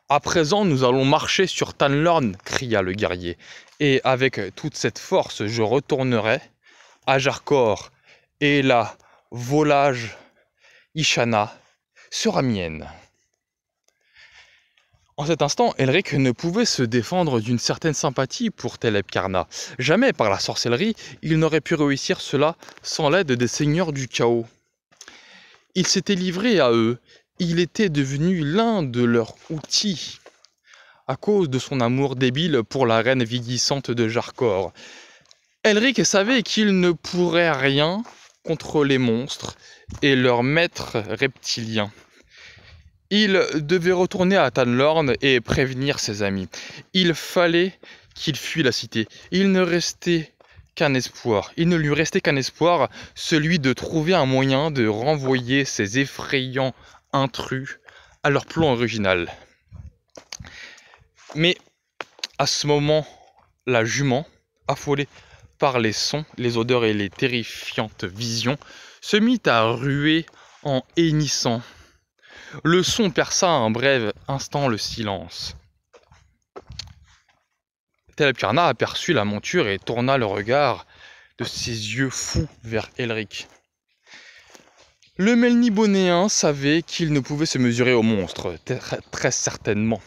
À présent, nous allons marcher sur Tanlorn, cria le guerrier, et avec toute cette force, je retournerai à Jarkor, et la volage Ishana sera mienne. En cet instant, Elric ne pouvait se défendre d'une certaine sympathie pour Teleb Karna. Jamais par la sorcellerie, il n'aurait pu réussir cela sans l'aide des seigneurs du chaos. Il s'était livré à eux, il était devenu l'un de leurs outils à cause de son amour débile pour la reine vieillissante de Jarkor. Elric savait qu'il ne pourrait rien contre les monstres et leurs maîtres reptiliens. Il devait retourner à Tanlorn et prévenir ses amis. Il fallait qu'il fuit la cité. Il ne restait qu'un espoir. Il ne lui restait qu'un espoir, celui de trouver un moyen de renvoyer ces effrayants intrus à leur plan original. Mais à ce moment, la jument, affolée par les sons, les odeurs et les terrifiantes visions, se mit à ruer en hennissant. Le son perça un bref instant le silence. Telpkarna aperçut la monture et tourna le regard de ses yeux fous vers Elric. Le Melnibonéen savait qu'il ne pouvait se mesurer au monstre, très, certainement.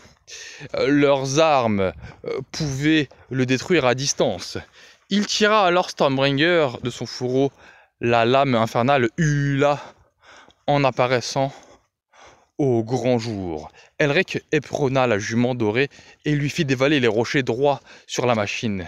Leurs armes euh, pouvaient le détruire à distance. Il tira alors Stormbringer de son fourreau la lame infernale Hula en apparaissant au grand jour, Elric éperonna la jument dorée et lui fit dévaler les rochers droits sur la machine,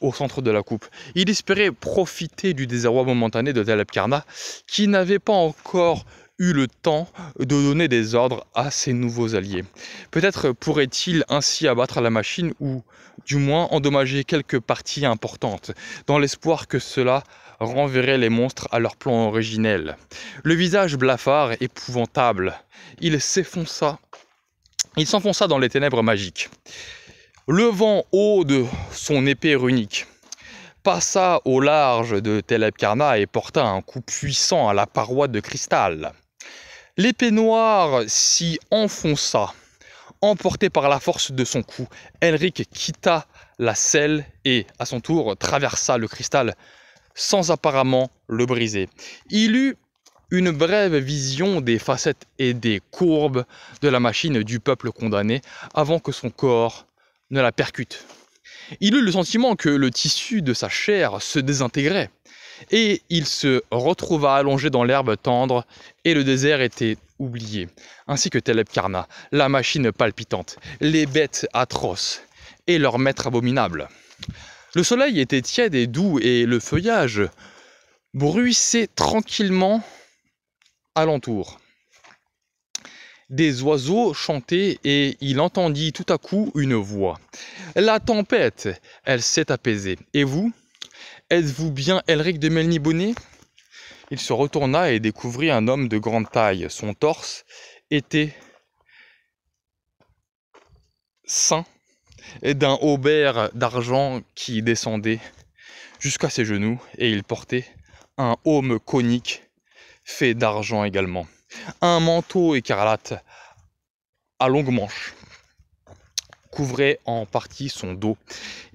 au centre de la coupe. Il espérait profiter du désarroi momentané de Talebkarna, qui n'avait pas encore eu le temps de donner des ordres à ses nouveaux alliés. Peut-être pourrait-il ainsi abattre la machine ou du moins endommager quelques parties importantes, dans l'espoir que cela renverrait les monstres à leur plan originel. Le visage blafard, épouvantable, il s'effonça, il s'enfonça dans les ténèbres magiques. Levant haut de son épée runique, passa au large de Telebkarna et porta un coup puissant à la paroi de cristal. L'épée noire s'y enfonça. emporté par la force de son coup, Elric quitta la selle et, à son tour, traversa le cristal sans apparemment le briser. Il eut une brève vision des facettes et des courbes de la machine du peuple condamné avant que son corps ne la percute. Il eut le sentiment que le tissu de sa chair se désintégrait, et il se retrouva allongé dans l'herbe tendre, et le désert était oublié, ainsi que Teleb la machine palpitante, les bêtes atroces, et leur maître abominable. Le soleil était tiède et doux et le feuillage bruissait tranquillement alentour. Des oiseaux chantaient et il entendit tout à coup une voix. La tempête, elle s'est apaisée. Et vous Êtes-vous bien Elric de Melnibonnet Il se retourna et découvrit un homme de grande taille. Son torse était sain et d'un aubert d'argent qui descendait jusqu'à ses genoux et il portait un aume conique fait d'argent également, un manteau écarlate à longues manches couvrait en partie son dos.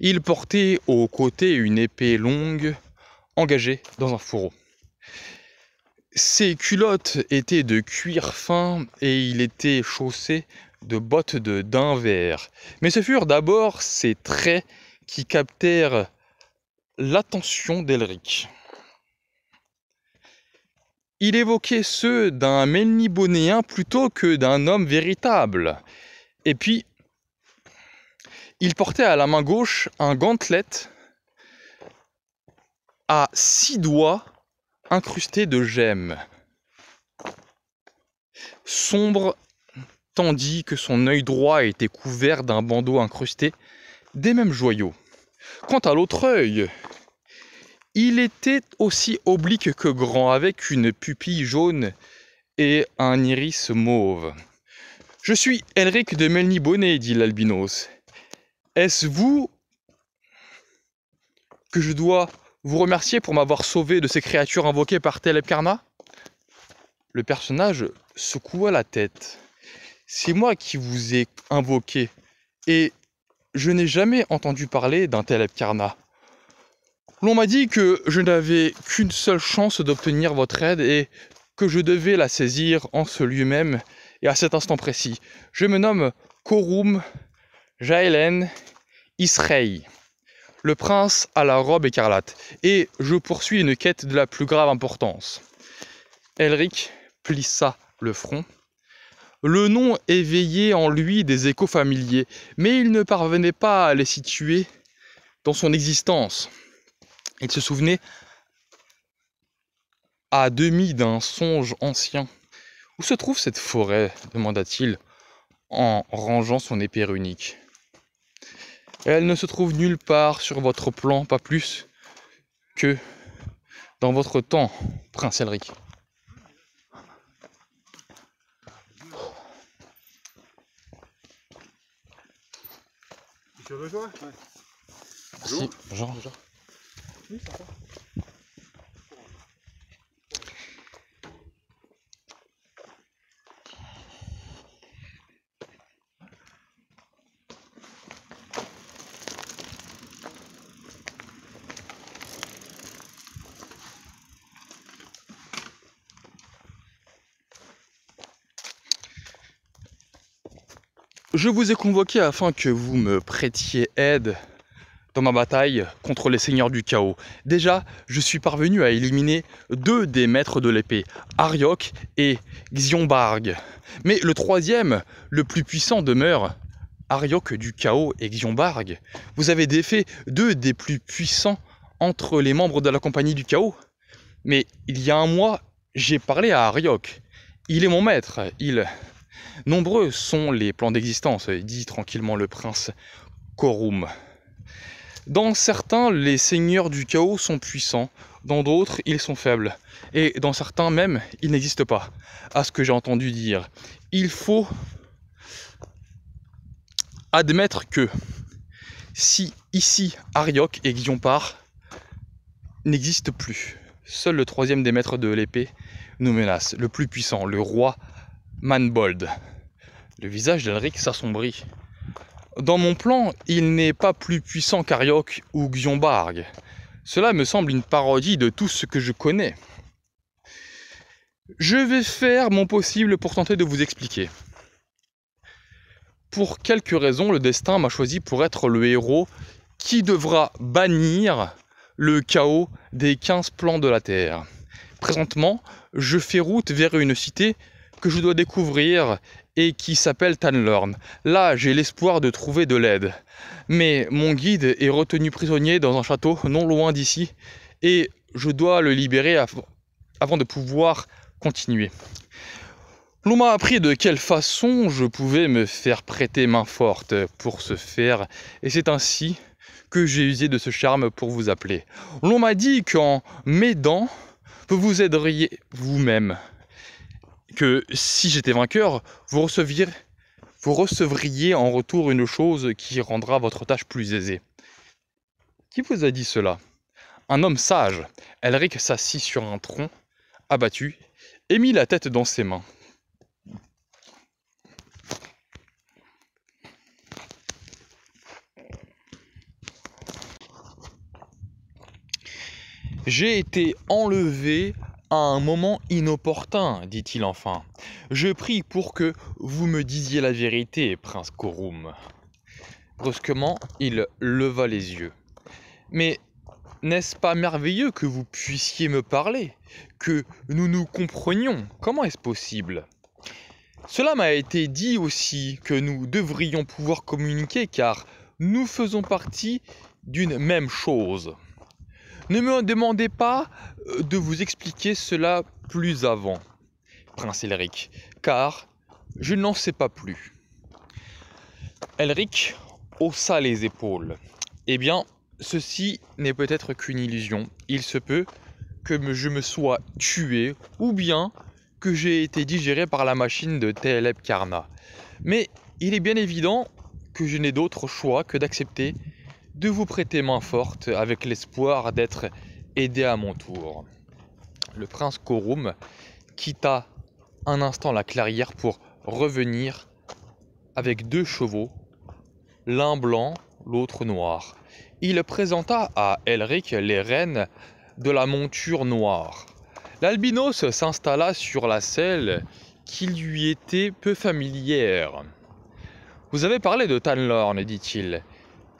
Il portait au côté une épée longue engagée dans un fourreau. Ses culottes étaient de cuir fin et il était chaussé de bottes de dents vert. Mais ce furent d'abord ses traits qui captèrent l'attention d'Elric. Il évoquait ceux d'un Melnibonéen plutôt que d'un homme véritable. Et puis, il portait à la main gauche un gantelet à six doigts incrustés de gemmes. Sombre tandis que son œil droit était couvert d'un bandeau incrusté des mêmes joyaux. Quant à l'autre œil, il était aussi oblique que grand, avec une pupille jaune et un iris mauve. Je suis Elric de Melny-Bonnet, dit l'albinos. Est-ce vous que je dois vous remercier pour m'avoir sauvé de ces créatures invoquées par Telep Karma Le personnage secoua la tête c'est moi qui vous ai invoqué. Et je n'ai jamais entendu parler d'un tel Epcarna. L'on m'a dit que je n'avais qu'une seule chance d'obtenir votre aide et que je devais la saisir en ce lieu même et à cet instant précis. Je me nomme Korum Jaelen Israël, le prince à la robe écarlate, et je poursuis une quête de la plus grave importance. Elric plissa le front le nom éveillait en lui des échos familiers, mais il ne parvenait pas à les situer dans son existence. Il se souvenait à demi d'un songe ancien. Où se trouve cette forêt demanda-t-il en rangeant son épée unique. Elle ne se trouve nulle part sur votre plan, pas plus que dans votre temps, prince Elric. Je rejoins ouais. Bonjour. Merci. Bonjour. Bonjour. Oui, Je vous ai convoqué afin que vous me prêtiez aide dans ma bataille contre les seigneurs du chaos. Déjà, je suis parvenu à éliminer deux des maîtres de l'épée, Ariok et Xionbarg. Mais le troisième, le plus puissant, demeure Ariok du chaos et Xionbarg. Vous avez défait deux des plus puissants entre les membres de la compagnie du chaos. Mais il y a un mois, j'ai parlé à Ariok. Il est mon maître. Il Nombreux sont les plans d'existence, dit tranquillement le prince Korum. Dans certains, les seigneurs du chaos sont puissants, dans d'autres, ils sont faibles, et dans certains même, ils n'existent pas, à ce que j'ai entendu dire. Il faut admettre que si ici Ariok et part n'existent plus, seul le troisième des maîtres de l'épée nous menace, le plus puissant, le roi Manbold. Le visage d'Elric s'assombrit. Dans mon plan, il n'est pas plus puissant qu'Ariok ou Gionbarg. Cela me semble une parodie de tout ce que je connais. Je vais faire mon possible pour tenter de vous expliquer. Pour quelques raisons, le destin m'a choisi pour être le héros qui devra bannir le chaos des 15 plans de la Terre. Présentement, je fais route vers une cité que je dois découvrir et qui s'appelle Tanlorn. Là, j'ai l'espoir de trouver de l'aide. Mais mon guide est retenu prisonnier dans un château non loin d'ici et je dois le libérer avant de pouvoir continuer. L'on m'a appris de quelle façon je pouvais me faire prêter main forte pour ce faire, et c'est ainsi que j'ai usé de ce charme pour vous appeler. L'on m'a dit qu'en m'aidant, vous vous aideriez vous-même si j'étais vainqueur, vous vous recevriez en retour une chose qui rendra votre tâche plus aisée. Qui vous a dit cela Un homme sage. Elric s'assit sur un tronc, abattu, et mit la tête dans ses mains. J'ai été enlevé à un moment inopportun, dit-il enfin. Je prie pour que vous me disiez la vérité, prince Korum. Brusquement, il leva les yeux. Mais n'est-ce pas merveilleux que vous puissiez me parler, que nous nous comprenions Comment est-ce possible Cela m'a été dit aussi que nous devrions pouvoir communiquer car nous faisons partie d'une même chose. Ne me demandez pas euh, de vous expliquer cela plus avant, prince Elric, car je n'en sais pas plus. Elric haussa les épaules. Eh bien, ceci n'est peut-être qu'une illusion. Il se peut que je me sois tué ou bien que j'ai été digéré par la machine de Teleb Karna. Mais il est bien évident que je n'ai d'autre choix que d'accepter de vous prêter main forte avec l'espoir d'être aidé à mon tour. Le prince Korum quitta un instant la clairière pour revenir avec deux chevaux, l'un blanc, l'autre noir. Il présenta à Elric les rênes de la monture noire. L'albinos s'installa sur la selle qui lui était peu familière. Vous avez parlé de Tanlorn, dit-il.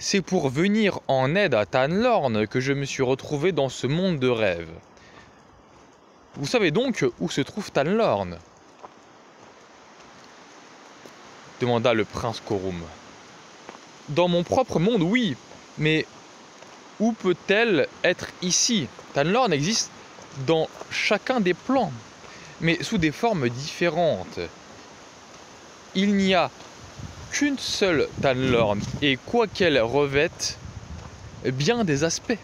C'est pour venir en aide à Tanlorn que je me suis retrouvé dans ce monde de rêve. Vous savez donc où se trouve Tanlorn demanda le prince Korum. Dans mon propre monde, oui, mais où peut-elle être ici Tanlorn existe dans chacun des plans, mais sous des formes différentes. Il n'y a qu'une seule Tanlorn et quoi qu'elle revête bien des aspects.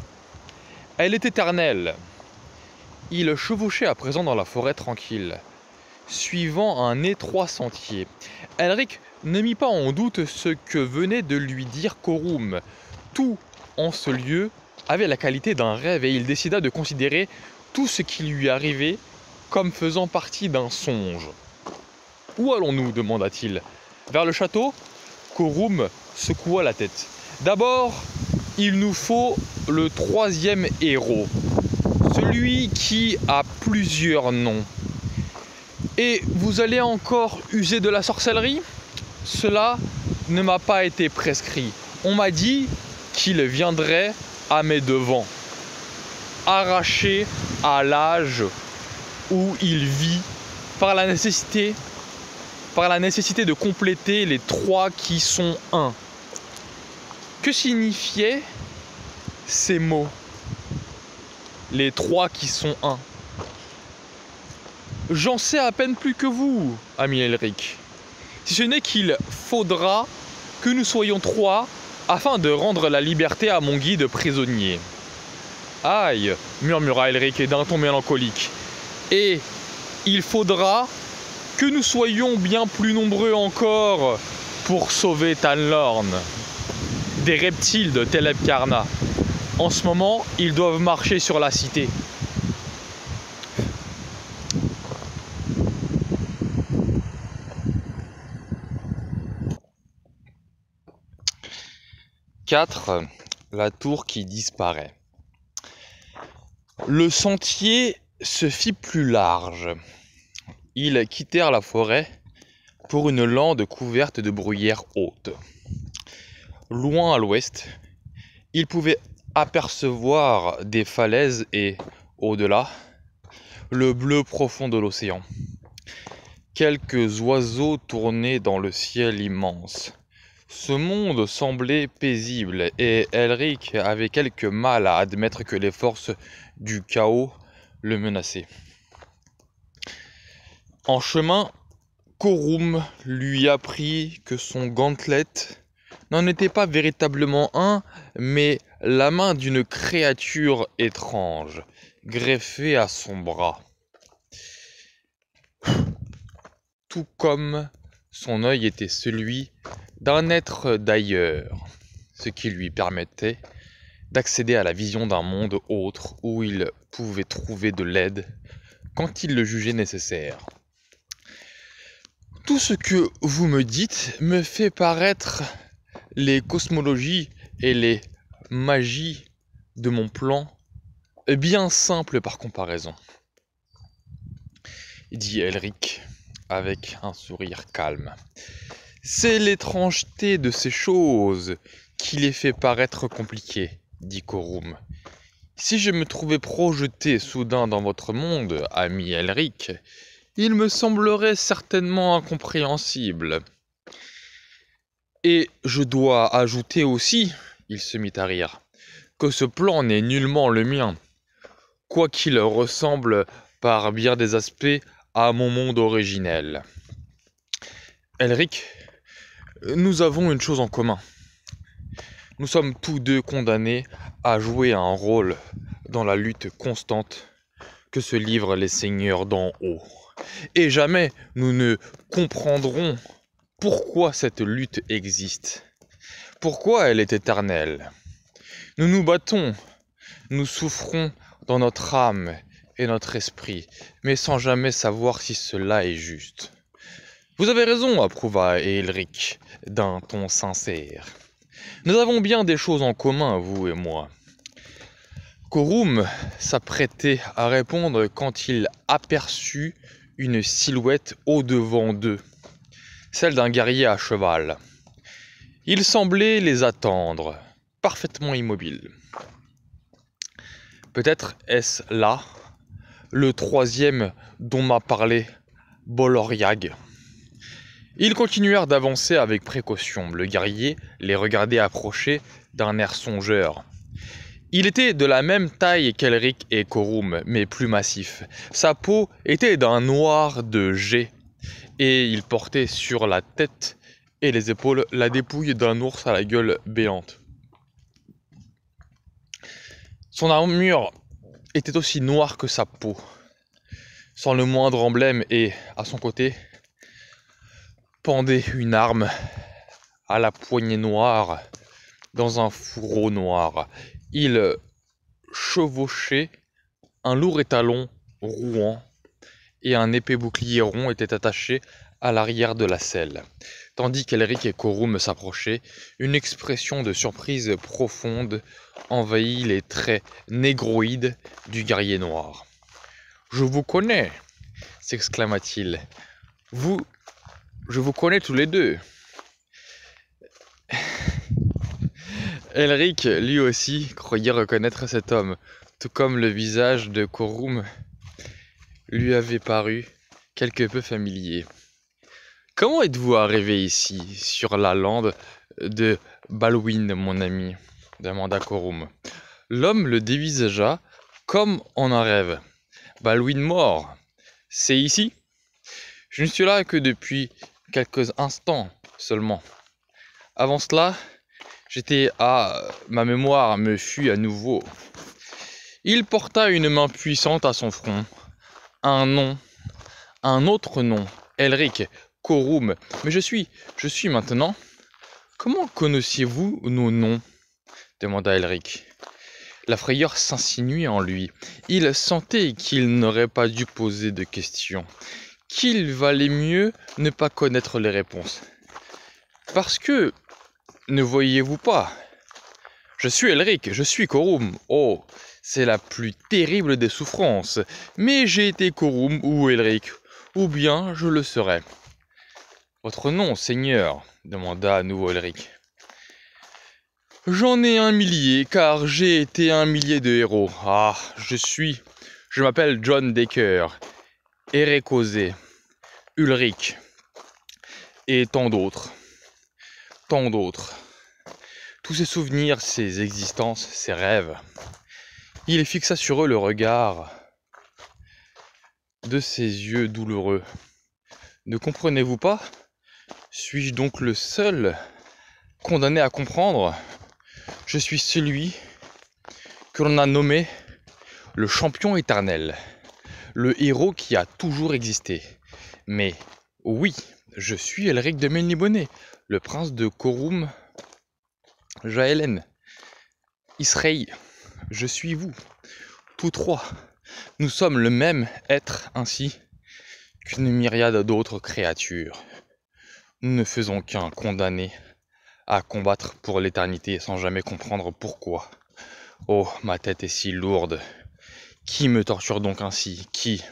Elle est éternelle. Il chevauchait à présent dans la forêt tranquille, suivant un étroit sentier. Elric ne mit pas en doute ce que venait de lui dire Corum. Tout en ce lieu avait la qualité d'un rêve et il décida de considérer tout ce qui lui arrivait comme faisant partie d'un songe. Où allons-nous demanda-t-il vers le château Korum secoua la tête. D'abord, il nous faut le troisième héros, celui qui a plusieurs noms. Et vous allez encore user de la sorcellerie Cela ne m'a pas été prescrit. On m'a dit qu'il viendrait à mes devants, arraché à l'âge où il vit par la nécessité par la nécessité de compléter les trois qui sont un. Que signifiaient ces mots Les trois qui sont un. J'en sais à peine plus que vous, ami Elric. Si ce n'est qu'il faudra que nous soyons trois afin de rendre la liberté à mon guide prisonnier. Aïe, murmura Elric d'un ton mélancolique. Et il faudra que nous soyons bien plus nombreux encore pour sauver Tanlorn des reptiles de Teleb En ce moment, ils doivent marcher sur la cité. « 4. La tour qui disparaît. Le sentier se fit plus large ils quittèrent la forêt pour une lande couverte de bruyères hautes. Loin à l'ouest, ils pouvaient apercevoir des falaises et, au-delà, le bleu profond de l'océan. Quelques oiseaux tournaient dans le ciel immense. Ce monde semblait paisible et Elric avait quelque mal à admettre que les forces du chaos le menaçaient. En chemin, Korum lui apprit que son gantelet n'en était pas véritablement un, mais la main d'une créature étrange, greffée à son bras. Tout comme son œil était celui d'un être d'ailleurs, ce qui lui permettait d'accéder à la vision d'un monde autre où il pouvait trouver de l'aide quand il le jugeait nécessaire. Tout ce que vous me dites me fait paraître les cosmologies et les magies de mon plan bien simples par comparaison, dit Elric avec un sourire calme. C'est l'étrangeté de ces choses qui les fait paraître compliquées, dit Corum. Si je me trouvais projeté soudain dans votre monde, ami Elric, il me semblerait certainement incompréhensible. Et je dois ajouter aussi, il se mit à rire, que ce plan n'est nullement le mien, quoiqu'il ressemble par bien des aspects à mon monde originel. Elric, nous avons une chose en commun. Nous sommes tous deux condamnés à jouer un rôle dans la lutte constante que se livrent les seigneurs d'en haut. Et jamais nous ne comprendrons pourquoi cette lutte existe, pourquoi elle est éternelle. Nous nous battons, nous souffrons dans notre âme et notre esprit, mais sans jamais savoir si cela est juste. Vous avez raison, approuva Elric, d'un ton sincère. Nous avons bien des choses en commun, vous et moi. Corum s'apprêtait à répondre quand il aperçut une silhouette au-devant d'eux, celle d'un guerrier à cheval. Il semblait les attendre, parfaitement immobile. Peut-être est-ce là le troisième dont m'a parlé Boloriag. Ils continuèrent d'avancer avec précaution. Le guerrier les regardait approcher d'un air songeur. Il était de la même taille qu'Elric et Corum, mais plus massif. Sa peau était d'un noir de jet, et il portait sur la tête et les épaules la dépouille d'un ours à la gueule béante. Son armure était aussi noire que sa peau, sans le moindre emblème, et à son côté pendait une arme à la poignée noire dans un fourreau noir il chevauchait un lourd étalon rouant et un épais bouclier rond était attaché à l'arrière de la selle. Tandis qu'Elric et Corum s'approchaient, une expression de surprise profonde envahit les traits négroïdes du guerrier noir. Je vous connais s'exclama-t-il. Vous. Je vous connais tous les deux. Elric, lui aussi, croyait reconnaître cet homme, tout comme le visage de Korum lui avait paru quelque peu familier. Comment êtes-vous arrivé ici, sur la lande de Balwin, mon ami demanda Korum. L'homme le dévisagea comme en un rêve. Balwin mort, c'est ici Je ne suis là que depuis quelques instants seulement. Avant cela, J'étais à. Ma mémoire me fuit à nouveau. Il porta une main puissante à son front. Un nom. Un autre nom. Elric. Corum. Mais je suis. Je suis maintenant. Comment connaissiez-vous nos noms demanda Elric. La frayeur s'insinuait en lui. Il sentait qu'il n'aurait pas dû poser de questions, qu'il valait mieux ne pas connaître les réponses. Parce que ne voyez-vous pas Je suis Elric, je suis Korum. Oh, c'est la plus terrible des souffrances. Mais j'ai été Korum ou Elric, ou bien je le serai. Votre nom, Seigneur demanda à nouveau Elric. J'en ai un millier, car j'ai été un millier de héros. Ah, je suis. Je m'appelle John Decker, Erekosé, Ulric, et tant d'autres d'autres. Tous ces souvenirs, ces existences, ces rêves. Il fixa sur eux le regard de ses yeux douloureux. Ne comprenez-vous pas Suis-je donc le seul condamné à comprendre Je suis celui que l'on a nommé le champion éternel, le héros qui a toujours existé. Mais oui, je suis Elric de Melnibonnet, le prince de Korum, Jaelen, Israël, je suis vous, tous trois. Nous sommes le même être ainsi qu'une myriade d'autres créatures. Nous ne faisons qu'un condamné à combattre pour l'éternité sans jamais comprendre pourquoi. Oh, ma tête est si lourde. Qui me torture donc ainsi Qui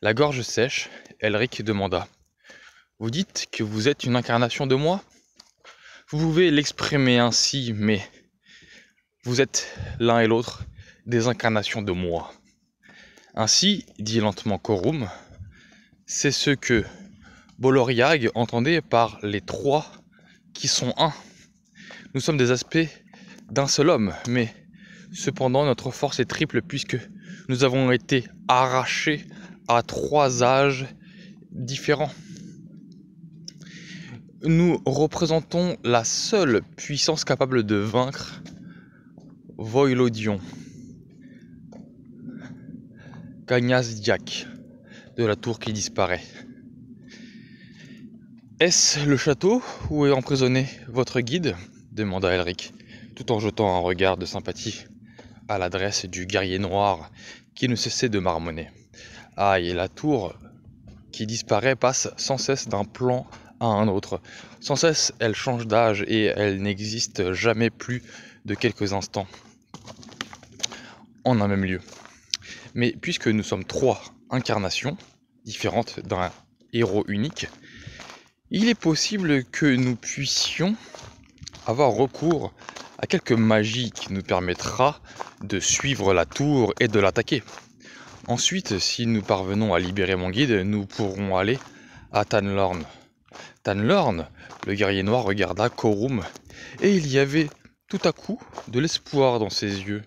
La gorge sèche, Elric demanda. Vous dites que vous êtes une incarnation de moi Vous pouvez l'exprimer ainsi, mais vous êtes l'un et l'autre des incarnations de moi. Ainsi, dit lentement Korum, c'est ce que Boloriag entendait par les trois qui sont un. Nous sommes des aspects d'un seul homme, mais cependant notre force est triple puisque nous avons été arrachés à trois âges différents nous représentons la seule puissance capable de vaincre Voilodion, Cagnas Jack de la tour qui disparaît. Est-ce le château où est emprisonné votre guide demanda Elric, tout en jetant un regard de sympathie à l'adresse du guerrier noir qui ne cessait de marmonner. Ah, et la tour qui disparaît passe sans cesse d'un plan un autre. Sans cesse, elle change d'âge et elle n'existe jamais plus de quelques instants en un même lieu. Mais puisque nous sommes trois incarnations différentes d'un héros unique, il est possible que nous puissions avoir recours à quelque magie qui nous permettra de suivre la tour et de l'attaquer. Ensuite, si nous parvenons à libérer mon guide, nous pourrons aller à Tanlorn, Tanlorn, le guerrier noir regarda Korum, et il y avait tout à coup de l'espoir dans ses yeux.